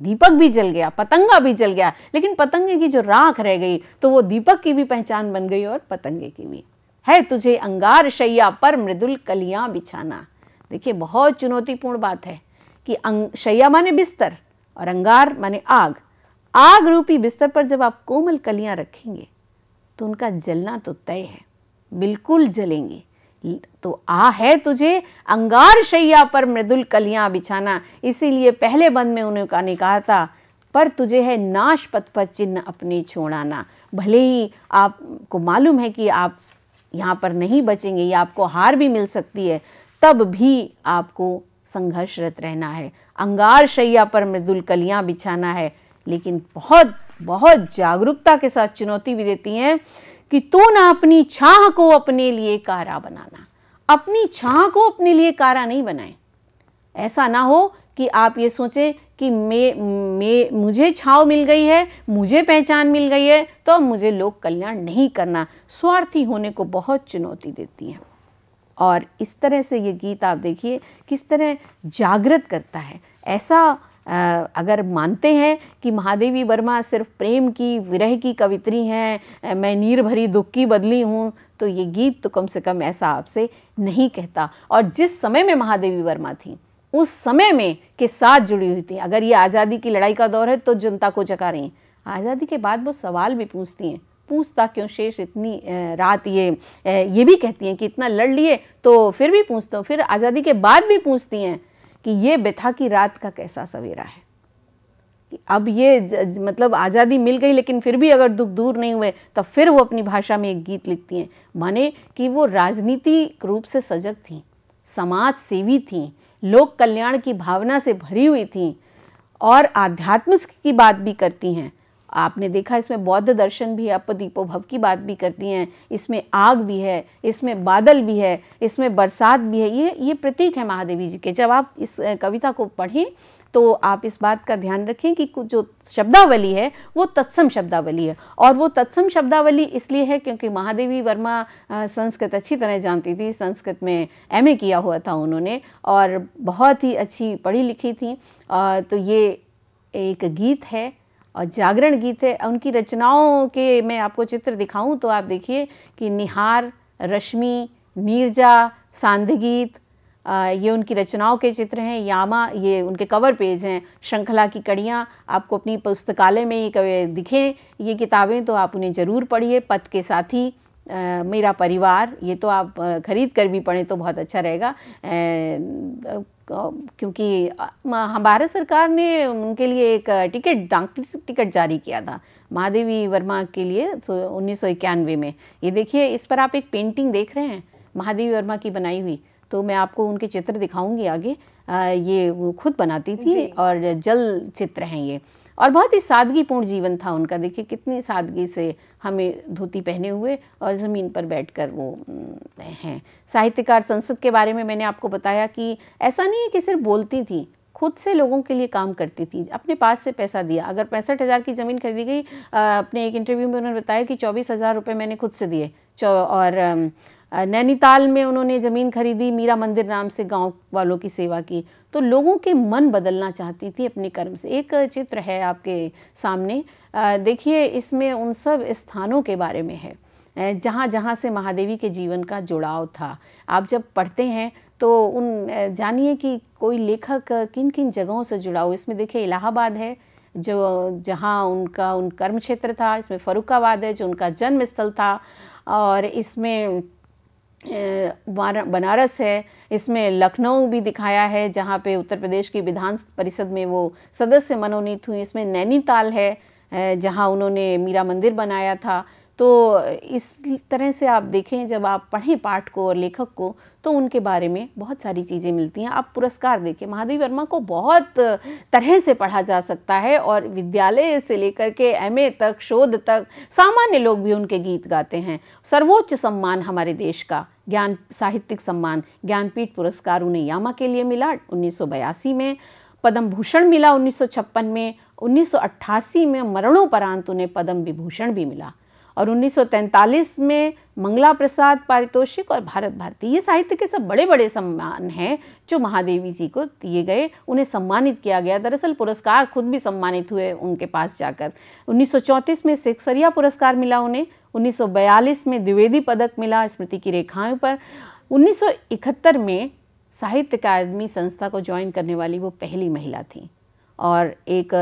दीपक भी जल गया पतंगा भी जल गया लेकिन पतंगे की जो राख रह गई तो वो दीपक की भी पहचान बन गई और पतंगे की भी है तुझे अंगार शैया पर मृदुल कलियां बिछाना देखिए बहुत चुनौतीपूर्ण बात है कि अंग शैया माने बिस्तर और अंगार माने आग आग रूपी बिस्तर पर जब आप कोमल कलियां रखेंगे तो उनका जलना तो तय है बिल्कुल जलेंगे तो आ है तुझे अंगार शैया पर मृदुल कलियां बिछाना इसीलिए पहले बंद में उन्हें उन्होंने कहा था पर तुझे है नाश पथ पर चिन्ह अपने छोड़ाना भले ही आपको मालूम है कि आप यहाँ पर नहीं बचेंगे या आपको हार भी मिल सकती है तब भी आपको संघर्षरत रहना है अंगार शैया पर मृदुल कलियाँ बिछाना है लेकिन बहुत बहुत जागरूकता के साथ चुनौती भी देती हैं कि तू ना अपनी छाह को अपने लिए कारा बनाना अपनी छाह को अपने लिए कारा नहीं बनाए ऐसा ना हो कि आप ये सोचें कि मैं मैं मुझे छाव मिल गई है मुझे पहचान मिल गई है तो मुझे लोक कल्याण नहीं करना स्वार्थी होने को बहुत चुनौती देती हैं और इस तरह से ये गीत आप देखिए किस तरह जागृत करता है ऐसा अगर मानते हैं कि महादेवी वर्मा सिर्फ प्रेम की विरह की कवित्री हैं मैं नीर भरी दुख की बदली हूँ तो ये गीत तो कम से कम ऐसा आपसे नहीं कहता और जिस समय में महादेवी वर्मा थी उस समय में के साथ जुड़ी हुई थी अगर ये आज़ादी की लड़ाई का दौर है तो जनता को जगा रही हैं आज़ादी के बाद वो सवाल भी पूछती हैं पूछता क्यों शेष इतनी रात ये ये भी कहती हैं कि इतना लड़ लिए तो फिर भी पूछते हो फिर आज़ादी के बाद भी पूछती हैं कि ये बेथा की रात का कैसा सवेरा है कि अब ये ज, मतलब आज़ादी मिल गई लेकिन फिर भी अगर दुख दूर नहीं हुए तो फिर वो अपनी भाषा में एक गीत लिखती हैं माने कि वो राजनीतिक रूप से सजग थी समाज सेवी थी लोक कल्याण की भावना से भरी हुई थी और आध्यात्म की बात भी करती हैं आपने देखा इसमें बौद्ध दर्शन भी है भव की बात भी करती हैं इसमें आग भी है इसमें बादल भी है इसमें बरसात भी है ये ये प्रतीक है महादेवी जी के जब आप इस कविता को पढ़ें तो आप इस बात का ध्यान रखें कि जो शब्दावली है वो तत्सम शब्दावली है और वो तत्सम शब्दावली इसलिए है क्योंकि महादेवी वर्मा संस्कृत अच्छी तरह जानती थी संस्कृत में एम किया हुआ था उन्होंने और बहुत ही अच्छी पढ़ी लिखी थी तो ये एक गीत है और जागरण गीत है उनकी रचनाओं के मैं आपको चित्र दिखाऊं तो आप देखिए कि निहार रश्मि नीरजा सांध गीत ये उनकी रचनाओं के चित्र हैं यामा ये उनके कवर पेज हैं श्रृंखला की कड़ियाँ आपको अपनी पुस्तकालय में ये दिखें ये किताबें तो आप उन्हें ज़रूर पढ़िए पथ के साथी आ, मेरा परिवार ये तो आप ख़रीद कर भी पढ़ें तो बहुत अच्छा रहेगा क्योंकि हमारे सरकार ने उनके लिए एक टिकट डाक टिकट जारी किया था महादेवी वर्मा के लिए तो उन्नीस में ये देखिए इस पर आप एक पेंटिंग देख रहे हैं महादेवी वर्मा की बनाई हुई तो मैं आपको उनके चित्र दिखाऊंगी आगे आ, ये वो खुद बनाती थी और जल चित्र हैं ये और बहुत ही सादगीपूर्ण जीवन था उनका देखिए कितनी सादगी से हमें धोती पहने हुए और ज़मीन पर बैठकर वो हैं साहित्यकार संसद के बारे में मैंने आपको बताया कि ऐसा नहीं है कि सिर्फ बोलती थी खुद से लोगों के लिए काम करती थी अपने पास से पैसा दिया अगर पैंसठ हज़ार की ज़मीन खरीदी गई अपने एक इंटरव्यू में उन्होंने बताया कि चौबीस हज़ार रुपये मैंने खुद से दिए और नैनीताल में उन्होंने ज़मीन खरीदी मीरा मंदिर नाम से गांव वालों की सेवा की तो लोगों के मन बदलना चाहती थी अपने कर्म से एक चित्र है आपके सामने देखिए इसमें उन सब स्थानों के बारे में है जहाँ जहाँ से महादेवी के जीवन का जुड़ाव था आप जब पढ़ते हैं तो उन जानिए कि कोई लेखक किन किन जगहों से जुड़ा हो इसमें देखिए इलाहाबाद है जो जहाँ उनका उन कर्म क्षेत्र था इसमें फरुखाबाद है जो उनका जन्म स्थल था और इसमें बनारस है इसमें लखनऊ भी दिखाया है जहाँ पे उत्तर प्रदेश की विधान परिषद में वो सदस्य मनोनीत हुई इसमें नैनीताल है जहाँ उन्होंने मीरा मंदिर बनाया था तो इस तरह से आप देखें जब आप पढ़ें पाठ को और लेखक को तो उनके बारे में बहुत सारी चीज़ें मिलती हैं आप पुरस्कार देखें महादेव वर्मा को बहुत तरह से पढ़ा जा सकता है और विद्यालय से लेकर के एम तक शोध तक सामान्य लोग भी उनके गीत गाते हैं सर्वोच्च सम्मान हमारे देश का ज्ञान साहित्यिक सम्मान ज्ञानपीठ पुरस्कार उन्हें यामा के लिए मिला उन्नीस में पद्म भूषण मिला उन्नीस में 1988 में मरणोपरांत उन्हें पद्म विभूषण भी मिला और 1943 में मंगला प्रसाद पारितोषिक और भारत भारती ये साहित्य के सब बड़े बड़े सम्मान हैं जो महादेवी जी को दिए गए उन्हें सम्मानित किया गया दरअसल पुरस्कार खुद भी सम्मानित हुए उनके पास जाकर 1934 में सेक्सरिया पुरस्कार मिला उन्हें 1942 में द्विवेदी पदक मिला स्मृति की रेखाएं पर उन्नीस में साहित्य अकादमी संस्था को ज्वाइन करने वाली वो पहली महिला थी और एक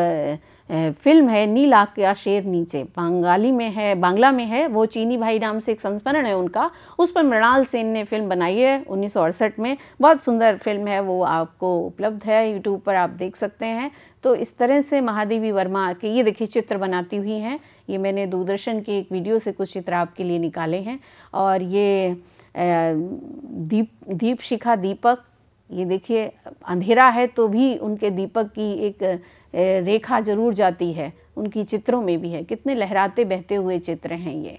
फिल्म है नीला क्या शेर नीचे बंगाली में है बांग्ला में है वो चीनी भाई नाम से एक संस्मरण है उनका उस पर मृणाल सेन ने फिल्म बनाई है उन्नीस में बहुत सुंदर फिल्म है वो आपको उपलब्ध है यूट्यूब पर आप देख सकते हैं तो इस तरह से महादेवी वर्मा के ये देखिए चित्र बनाती हुई हैं ये मैंने दूरदर्शन के एक वीडियो से कुछ चित्र आपके लिए निकाले हैं और ये दीप दीप शिखा दीपक ये देखिए अंधेरा है तो भी उनके दीपक की एक रेखा जरूर जाती है उनकी चित्रों में भी है कितने लहराते बहते हुए चित्र हैं ये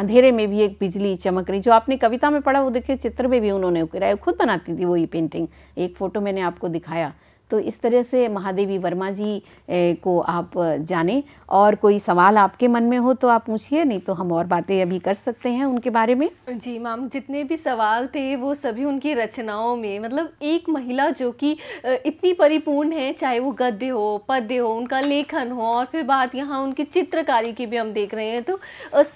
अंधेरे में भी एक बिजली चमक रही जो आपने कविता में पढ़ा वो देखिए चित्र में भी उन्होंने उकेरा खुद बनाती थी वो ये पेंटिंग एक फ़ोटो मैंने आपको दिखाया तो इस तरह से महादेवी वर्मा जी को आप जाने और कोई सवाल आपके मन में हो तो आप पूछिए नहीं तो हम और बातें अभी कर सकते हैं उनके बारे में जी मैम जितने भी सवाल थे वो सभी उनकी रचनाओं में मतलब एक महिला जो कि इतनी परिपूर्ण है चाहे वो गद्य हो पद्य हो उनका लेखन हो और फिर बात यहाँ उनकी चित्रकारी की भी हम देख रहे हैं तो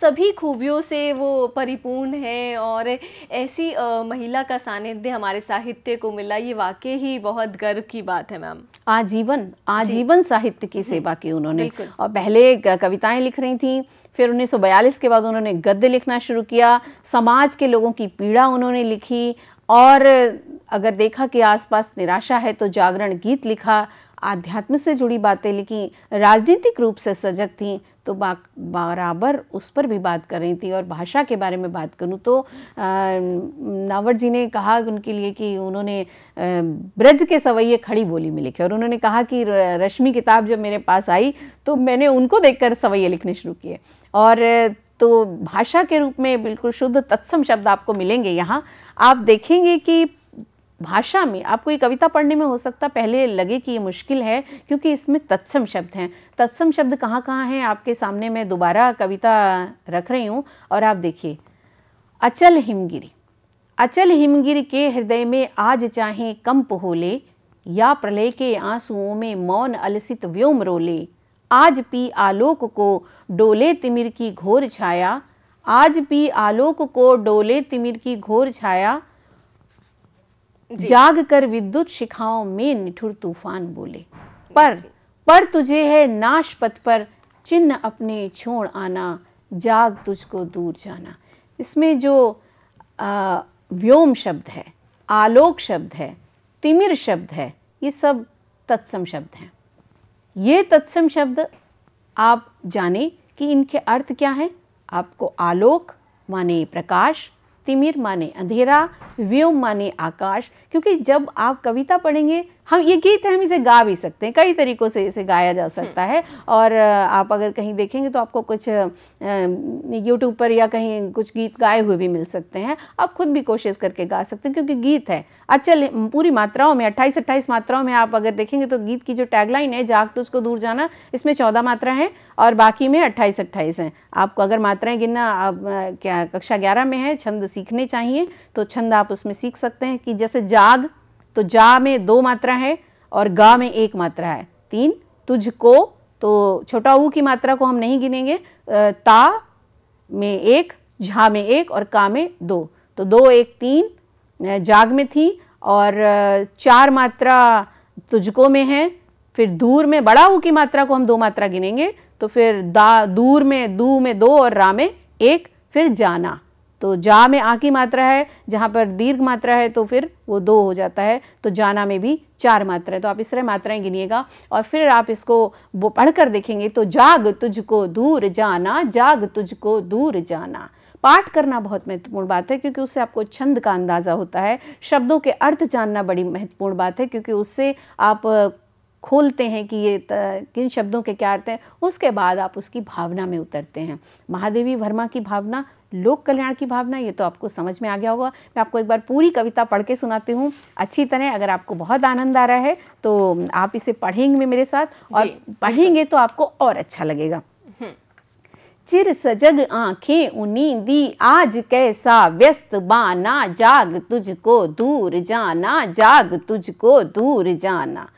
सभी खूबियों से वो परिपूर्ण है और ऐसी महिला का सानिध्य हमारे साहित्य को मिला ये वाकई ही बहुत गर्व की बात बात है मैम आजीवन आजीवन साहित्य की सेवा हम्म। की उन्होंने और पहले कविताएं लिख रही थी फिर 1942 के बाद उन्होंने गद्य लिखना शुरू किया समाज के लोगों की पीड़ा उन्होंने लिखी और अगर देखा कि आसपास निराशा है तो जागरण गीत लिखा आध्यात्म से जुड़ी बातें लिखी राजनीतिक रूप से सजग थी तो बराबर उस पर भी बात कर रही थी और भाषा के बारे में बात करूं तो नावर जी ने कहा उनके लिए कि उन्होंने ब्रज के सवैये खड़ी बोली में लिखे और उन्होंने कहा कि रश्मि किताब जब मेरे पास आई तो मैंने उनको देखकर सवैये लिखने शुरू किए और तो भाषा के रूप में बिल्कुल शुद्ध तत्सम शब्द आपको मिलेंगे यहाँ आप देखेंगे कि भाषा में आपको ये कविता पढ़ने में हो सकता पहले लगे कि ये मुश्किल है क्योंकि इसमें तत्सम शब्द हैं तत्सम शब्द कहाँ कहाँ हैं आपके सामने मैं दोबारा कविता रख रही हूँ और आप देखिए अचल हिमगिरी अचल हिमगिर के हृदय में आज चाहे कंप होले या प्रलय के आंसुओं में मौन अलसित व्योम रोले आज पी आलोक को डोले तिमिर की घोर छाया आज पी आलोक को डोले तिमिर की घोर छाया जाग कर विद्युत शिखाओं में निठुर तूफान बोले पर पर तुझे है नाश पथ पर चिन्ह अपने छोड़ आना जाग तुझको दूर जाना इसमें जो आ, व्योम शब्द है आलोक शब्द है तिमिर शब्द है ये सब तत्सम शब्द हैं ये तत्सम शब्द आप जाने कि इनके अर्थ क्या हैं आपको आलोक माने प्रकाश तिमिर माने अंधेरा व्योम माने आकाश क्योंकि जब आप कविता पढ़ेंगे हम ये गीत है हम इसे गा भी सकते हैं कई तरीक़ों से इसे गाया जा हम्म। सकता है और आप अगर कहीं देखेंगे तो आपको कुछ यूट्यूब पर या कहीं कुछ गीत गाए हुए भी मिल सकते हैं आप खुद भी कोशिश करके गा सकते हैं क्योंकि गीत है अच्छा पूरी मात्राओं में अट्ठाईस अट्ठाईस मात्राओं में आप अगर देखेंगे तो गीत की जो टैगलाइन है जाग तो उसको दूर जाना इसमें चौदह मात्रा है और बाकी में अट्ठाईस अट्ठाईस हैं आपको अगर मात्राएं गिनना आप क्या कक्षा ग्यारह में है छंद सीखने चाहिए तो छंद आप उसमें सीख सकते हैं कि जैसे जाग तो जा में दो मात्रा है और गा में एक मात्रा है तीन तुझको तो छोटा ऊ की मात्रा को हम नहीं गिनेंगे ता में एक झा में एक और का में दो तो दो एक तीन जाग में थी और चार मात्रा तुझको में है फिर दूर में बड़ा ऊ की मात्रा को हम दो मात्रा गिनेंगे तो फिर दा दूर में दू में दो और रा में एक फिर जाना तो जा में आ की मात्रा है जहाँ पर दीर्घ मात्रा है तो फिर वो दो हो जाता है तो जाना में भी चार मात्रा है तो आप इस तरह मात्राएं गिनिएगा और फिर आप इसको वो पढ़कर देखेंगे तो जाग तुझको दूर जाना जाग तुझको दूर जाना पाठ करना बहुत महत्वपूर्ण बात है क्योंकि उससे आपको छंद का अंदाज़ा होता है शब्दों के अर्थ जानना बड़ी महत्वपूर्ण बात है क्योंकि उससे आप खोलते हैं कि ये किन शब्दों के क्या अर्थ हैं उसके बाद आप उसकी भावना में उतरते हैं महादेवी वर्मा की भावना लोक कल्याण की भावना ये तो आपको समझ में आ गया होगा मैं आपको एक बार पूरी कविता पढ़ के सुनाती हूँ अच्छी तरह अगर आपको बहुत आनंद आ रहा है तो आप इसे पढ़ेंगे मेरे साथ और पढ़ेंगे तो आपको और अच्छा लगेगा हम्म। चिर सजग आंखें उन्हीं दी आज कैसा व्यस्त बाना जाग तुझको दूर जाना जाग तुझको दूर जाना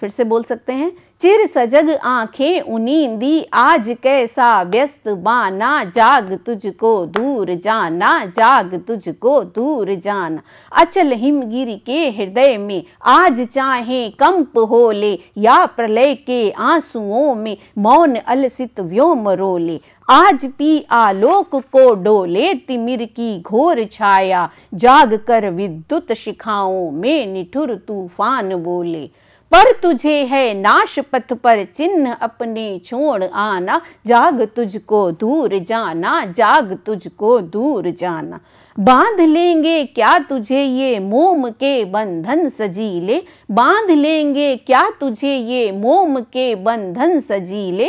फिर से बोल सकते हैं चिर सजग आंखें उनींदी दी आज कैसा व्यस्त बाना जाग तुझको दूर जाना जाग तुझको दूर जाना अचल हिमगिर के हृदय में आज चाहे कंप हो ले या प्रलय के आंसुओं में मौन अलसित व्योम रोले आज पी आलोक को डोले तिमिर की घोर छाया जाग कर विद्युत शिखाओं में निठुर तूफान बोले पर तुझे है नाश पथ पर चिन्ह अपने छोड़ आना जाग तुझको दूर जाना जाग तुझको दूर जाना बांध लेंगे क्या तुझे ये मोम के बंधन सजीले बांध लेंगे क्या तुझे ये मोम के बंधन सजीले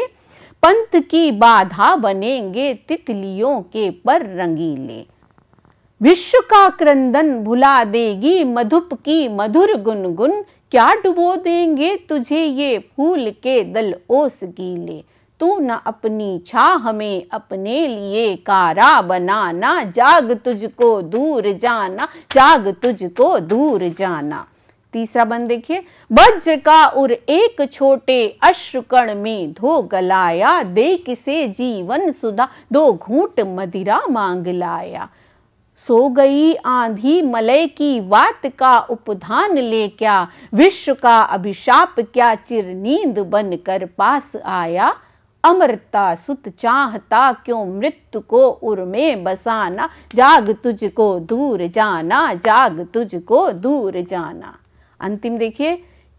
पंथ की बाधा बनेंगे तितलियों के पर रंगीले विश्व का क्रंदन भुला देगी मधुप की मधुर गुनगुन क्या डुबो देंगे तुझे ये फूल के दल ओस गीले तू न अपनी छा हमें अपने लिए कारा बनाना जाग तुझको दूर जाना जाग तुझको दूर जाना तीसरा बंद देखिए वज्र का उर एक छोटे अश्रुकण में धो गलाया दे किसे जीवन सुधा दो घूट मदिरा मांग लाया सो गई आंधी मलय की वात का उपधान ले क्या विश्व का अभिशाप क्या चिर नींद बन कर पास आया अमरता सुत चाहता क्यों मृत्यु को उर्मे बसाना जाग तुझको दूर जाना जाग तुझको दूर जाना अंतिम देखिए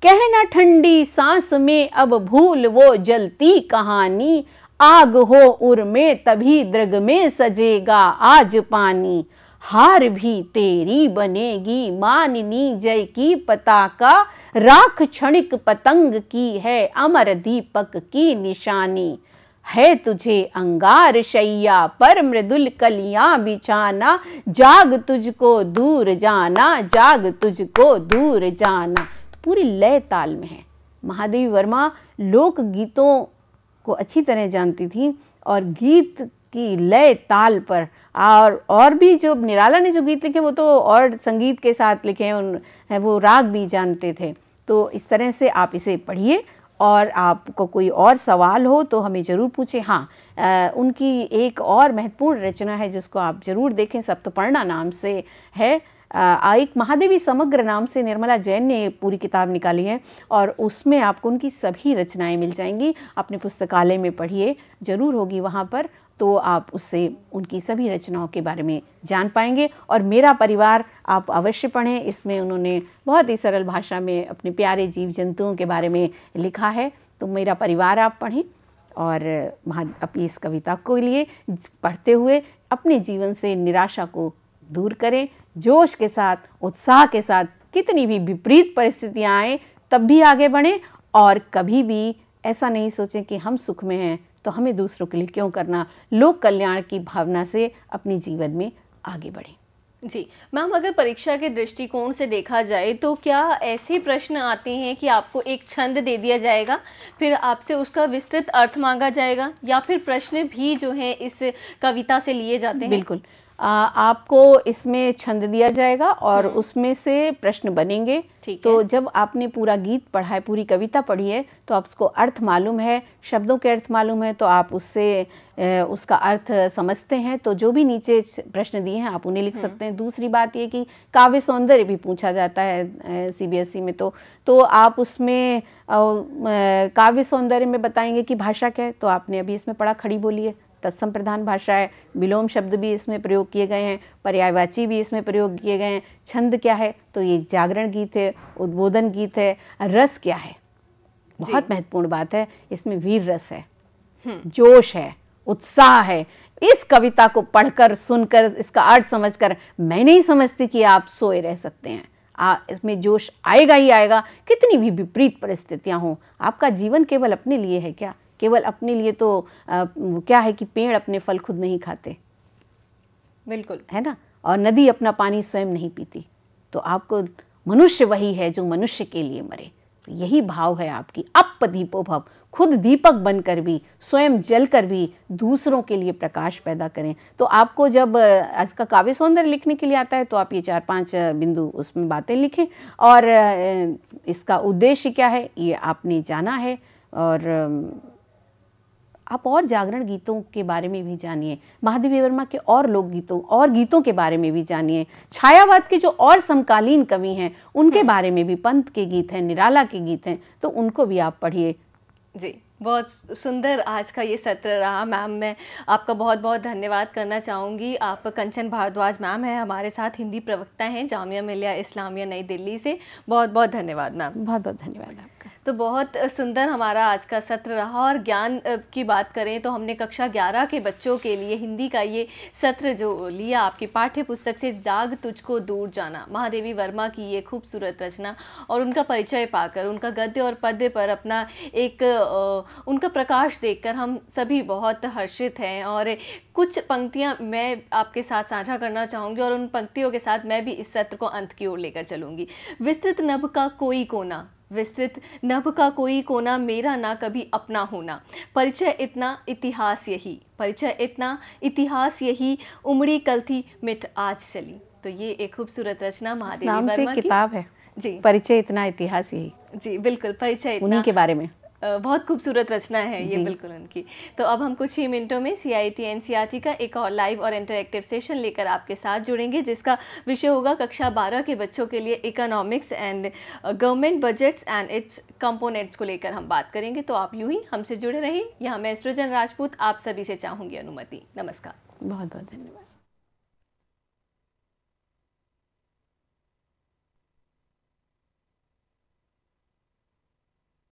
कहना ठंडी सांस में अब भूल वो जलती कहानी आग हो उर्मे तभी द्रग में सजेगा आज पानी हार भी तेरी बनेगी माननी जय की पताका राख क्षणिक पतंग की है अमर दीपक की निशानी है तुझे अंगार शैया पर मृदुल कलियां बिछाना जाग तुझको दूर जाना जाग तुझको दूर जाना तो पूरी लय ताल में है महादेवी वर्मा लोक गीतों को अच्छी तरह जानती थी और गीत की लय ताल पर और और भी जो निराला ने जो गीत लिखे वो तो और संगीत के साथ लिखे हैं उन वो राग भी जानते थे तो इस तरह से आप इसे पढ़िए और आपको कोई और सवाल हो तो हमें ज़रूर पूछें हाँ आ, उनकी एक और महत्वपूर्ण रचना है जिसको आप ज़रूर देखें सप्तपर्णा नाम से है आ, एक महादेवी समग्र नाम से निर्मला जैन ने पूरी किताब निकाली है और उसमें आपको उनकी सभी रचनाएं मिल जाएंगी अपने पुस्तकालय में पढ़िए ज़रूर होगी वहाँ पर तो आप उससे उनकी सभी रचनाओं के बारे में जान पाएंगे और मेरा परिवार आप अवश्य पढ़ें इसमें उन्होंने बहुत ही सरल भाषा में अपने प्यारे जीव जंतुओं के बारे में लिखा है तो मेरा परिवार आप पढ़ें और महा अपनी इस कविता को लिए पढ़ते हुए अपने जीवन से निराशा को दूर करें जोश के साथ उत्साह के साथ कितनी भी विपरीत परिस्थितियाँ आएँ तब भी आगे बढ़ें और कभी भी ऐसा नहीं सोचें कि हम सुख में हैं तो हमें दूसरों के लिए क्यों करना लोक कल्याण की भावना से अपने जीवन में आगे बढ़ें जी मैम अगर परीक्षा के दृष्टिकोण से देखा जाए तो क्या ऐसे प्रश्न आते हैं कि आपको एक छंद दे दिया जाएगा फिर आपसे उसका विस्तृत अर्थ मांगा जाएगा या फिर प्रश्न भी जो है इस कविता से लिए जाते हैं बिल्कुल आपको इसमें छंद दिया जाएगा और हम्म। उसमें से प्रश्न बनेंगे तो जब आपने पूरा गीत पढ़ा है पूरी कविता पढ़ी है तो आप उसको अर्थ मालूम है शब्दों के अर्थ मालूम है तो आप उससे उसका अर्थ समझते हैं तो जो भी नीचे प्रश्न दिए हैं आप उन्हें लिख हम्म। सकते हैं दूसरी बात ये कि काव्य सौंदर्य भी पूछा जाता है सीबीएसई e में तो तो आप उसमें काव्य सौंदर्य में बताएंगे कि भाषा क्या है तो आपने अभी इसमें पढ़ा खड़ी बोली है तत्सम प्रधान भाषा है विलोम शब्द भी इसमें प्रयोग किए गए हैं पर्यायवाची भी इसमें प्रयोग किए गए हैं छंद क्या है तो ये जागरण गीत है उद्बोधन गीत है रस क्या है बहुत महत्वपूर्ण बात है इसमें वीर रस है हम्म। जोश है उत्साह है इस कविता को पढ़कर सुनकर इसका अर्थ समझकर मैं नहीं समझती कि आप सोए रह सकते हैं आ, इसमें जोश आएगा ही आएगा कितनी भी विपरीत परिस्थितियां हों आपका जीवन केवल अपने लिए है क्या केवल अपने लिए तो आ, क्या है कि पेड़ अपने फल खुद नहीं खाते बिल्कुल है ना और नदी अपना पानी स्वयं नहीं पीती तो आपको मनुष्य वही है जो मनुष्य के लिए मरे तो यही भाव है आपकी अप भव खुद दीपक बनकर भी स्वयं जल कर भी दूसरों के लिए प्रकाश पैदा करें तो आपको जब आज का काव्य सौंदर्य लिखने के लिए आता है तो आप ये चार पांच बिंदु उसमें बातें लिखें और इसका उद्देश्य क्या है ये आपने जाना है और आप और जागरण गीतों के बारे में भी जानिए महादेवी वर्मा के और लोकगीतों और गीतों के बारे में भी जानिए छायावाद के जो और समकालीन कवि हैं उनके हम्म। बारे में भी पंत के गीत हैं निराला के गीत हैं तो उनको भी आप पढ़िए जी बहुत सुंदर आज का ये सत्र रहा मैम मैं आपका बहुत बहुत धन्यवाद करना चाहूँगी आप कंचन भारद्वाज मैम हैं हमारे साथ हिंदी प्रवक्ता हैं जामिया मिलिया इस्लामिया नई दिल्ली से बहुत बहुत धन्यवाद मैम बहुत बहुत धन्यवाद मैम तो बहुत सुंदर हमारा आज का सत्र रहा और ज्ञान की बात करें तो हमने कक्षा ग्यारह के बच्चों के लिए हिंदी का ये सत्र जो लिया आपकी पाठ्य पुस्तक से जाग तुझको दूर जाना महादेवी वर्मा की ये खूबसूरत रचना और उनका परिचय पाकर उनका गद्य और पद्य पर अपना एक उनका प्रकाश देखकर हम सभी बहुत हर्षित हैं और कुछ पंक्तियाँ मैं आपके साथ साझा करना चाहूँगी और उन पंक्तियों के साथ मैं भी इस सत्र को अंत की ओर लेकर चलूँगी विस्तृत नभ का कोई कोना विस्तृत नभ का कोई कोना मेरा ना कभी अपना होना परिचय इतना इतिहास यही परिचय इतना इतिहास यही उमड़ी कल थी मिट आज चली तो ये एक खूबसूरत रचना महादेवी वर्मा की किताब है जी परिचय इतना इतिहास यही जी बिल्कुल परिचय उन्हीं के बारे में बहुत खूबसूरत रचना है ये बिल्कुल उनकी तो अब हम कुछ ही मिनटों में C I T N C R T का एक और लाइव और इंटरेक्टिव सेशन लेकर आपके साथ जुड़ेंगे जिसका विषय होगा कक्षा बारह के बच्चों के लिए economics and government budgets and its components को लेकर हम बात करेंगे तो आप यूँ ही हमसे जुड़े रहें यहाँ मैं सृजन राजपूत आप सभी से चाहूँगी अनुमति नमस्कार बहुत बहुत धन्यवाद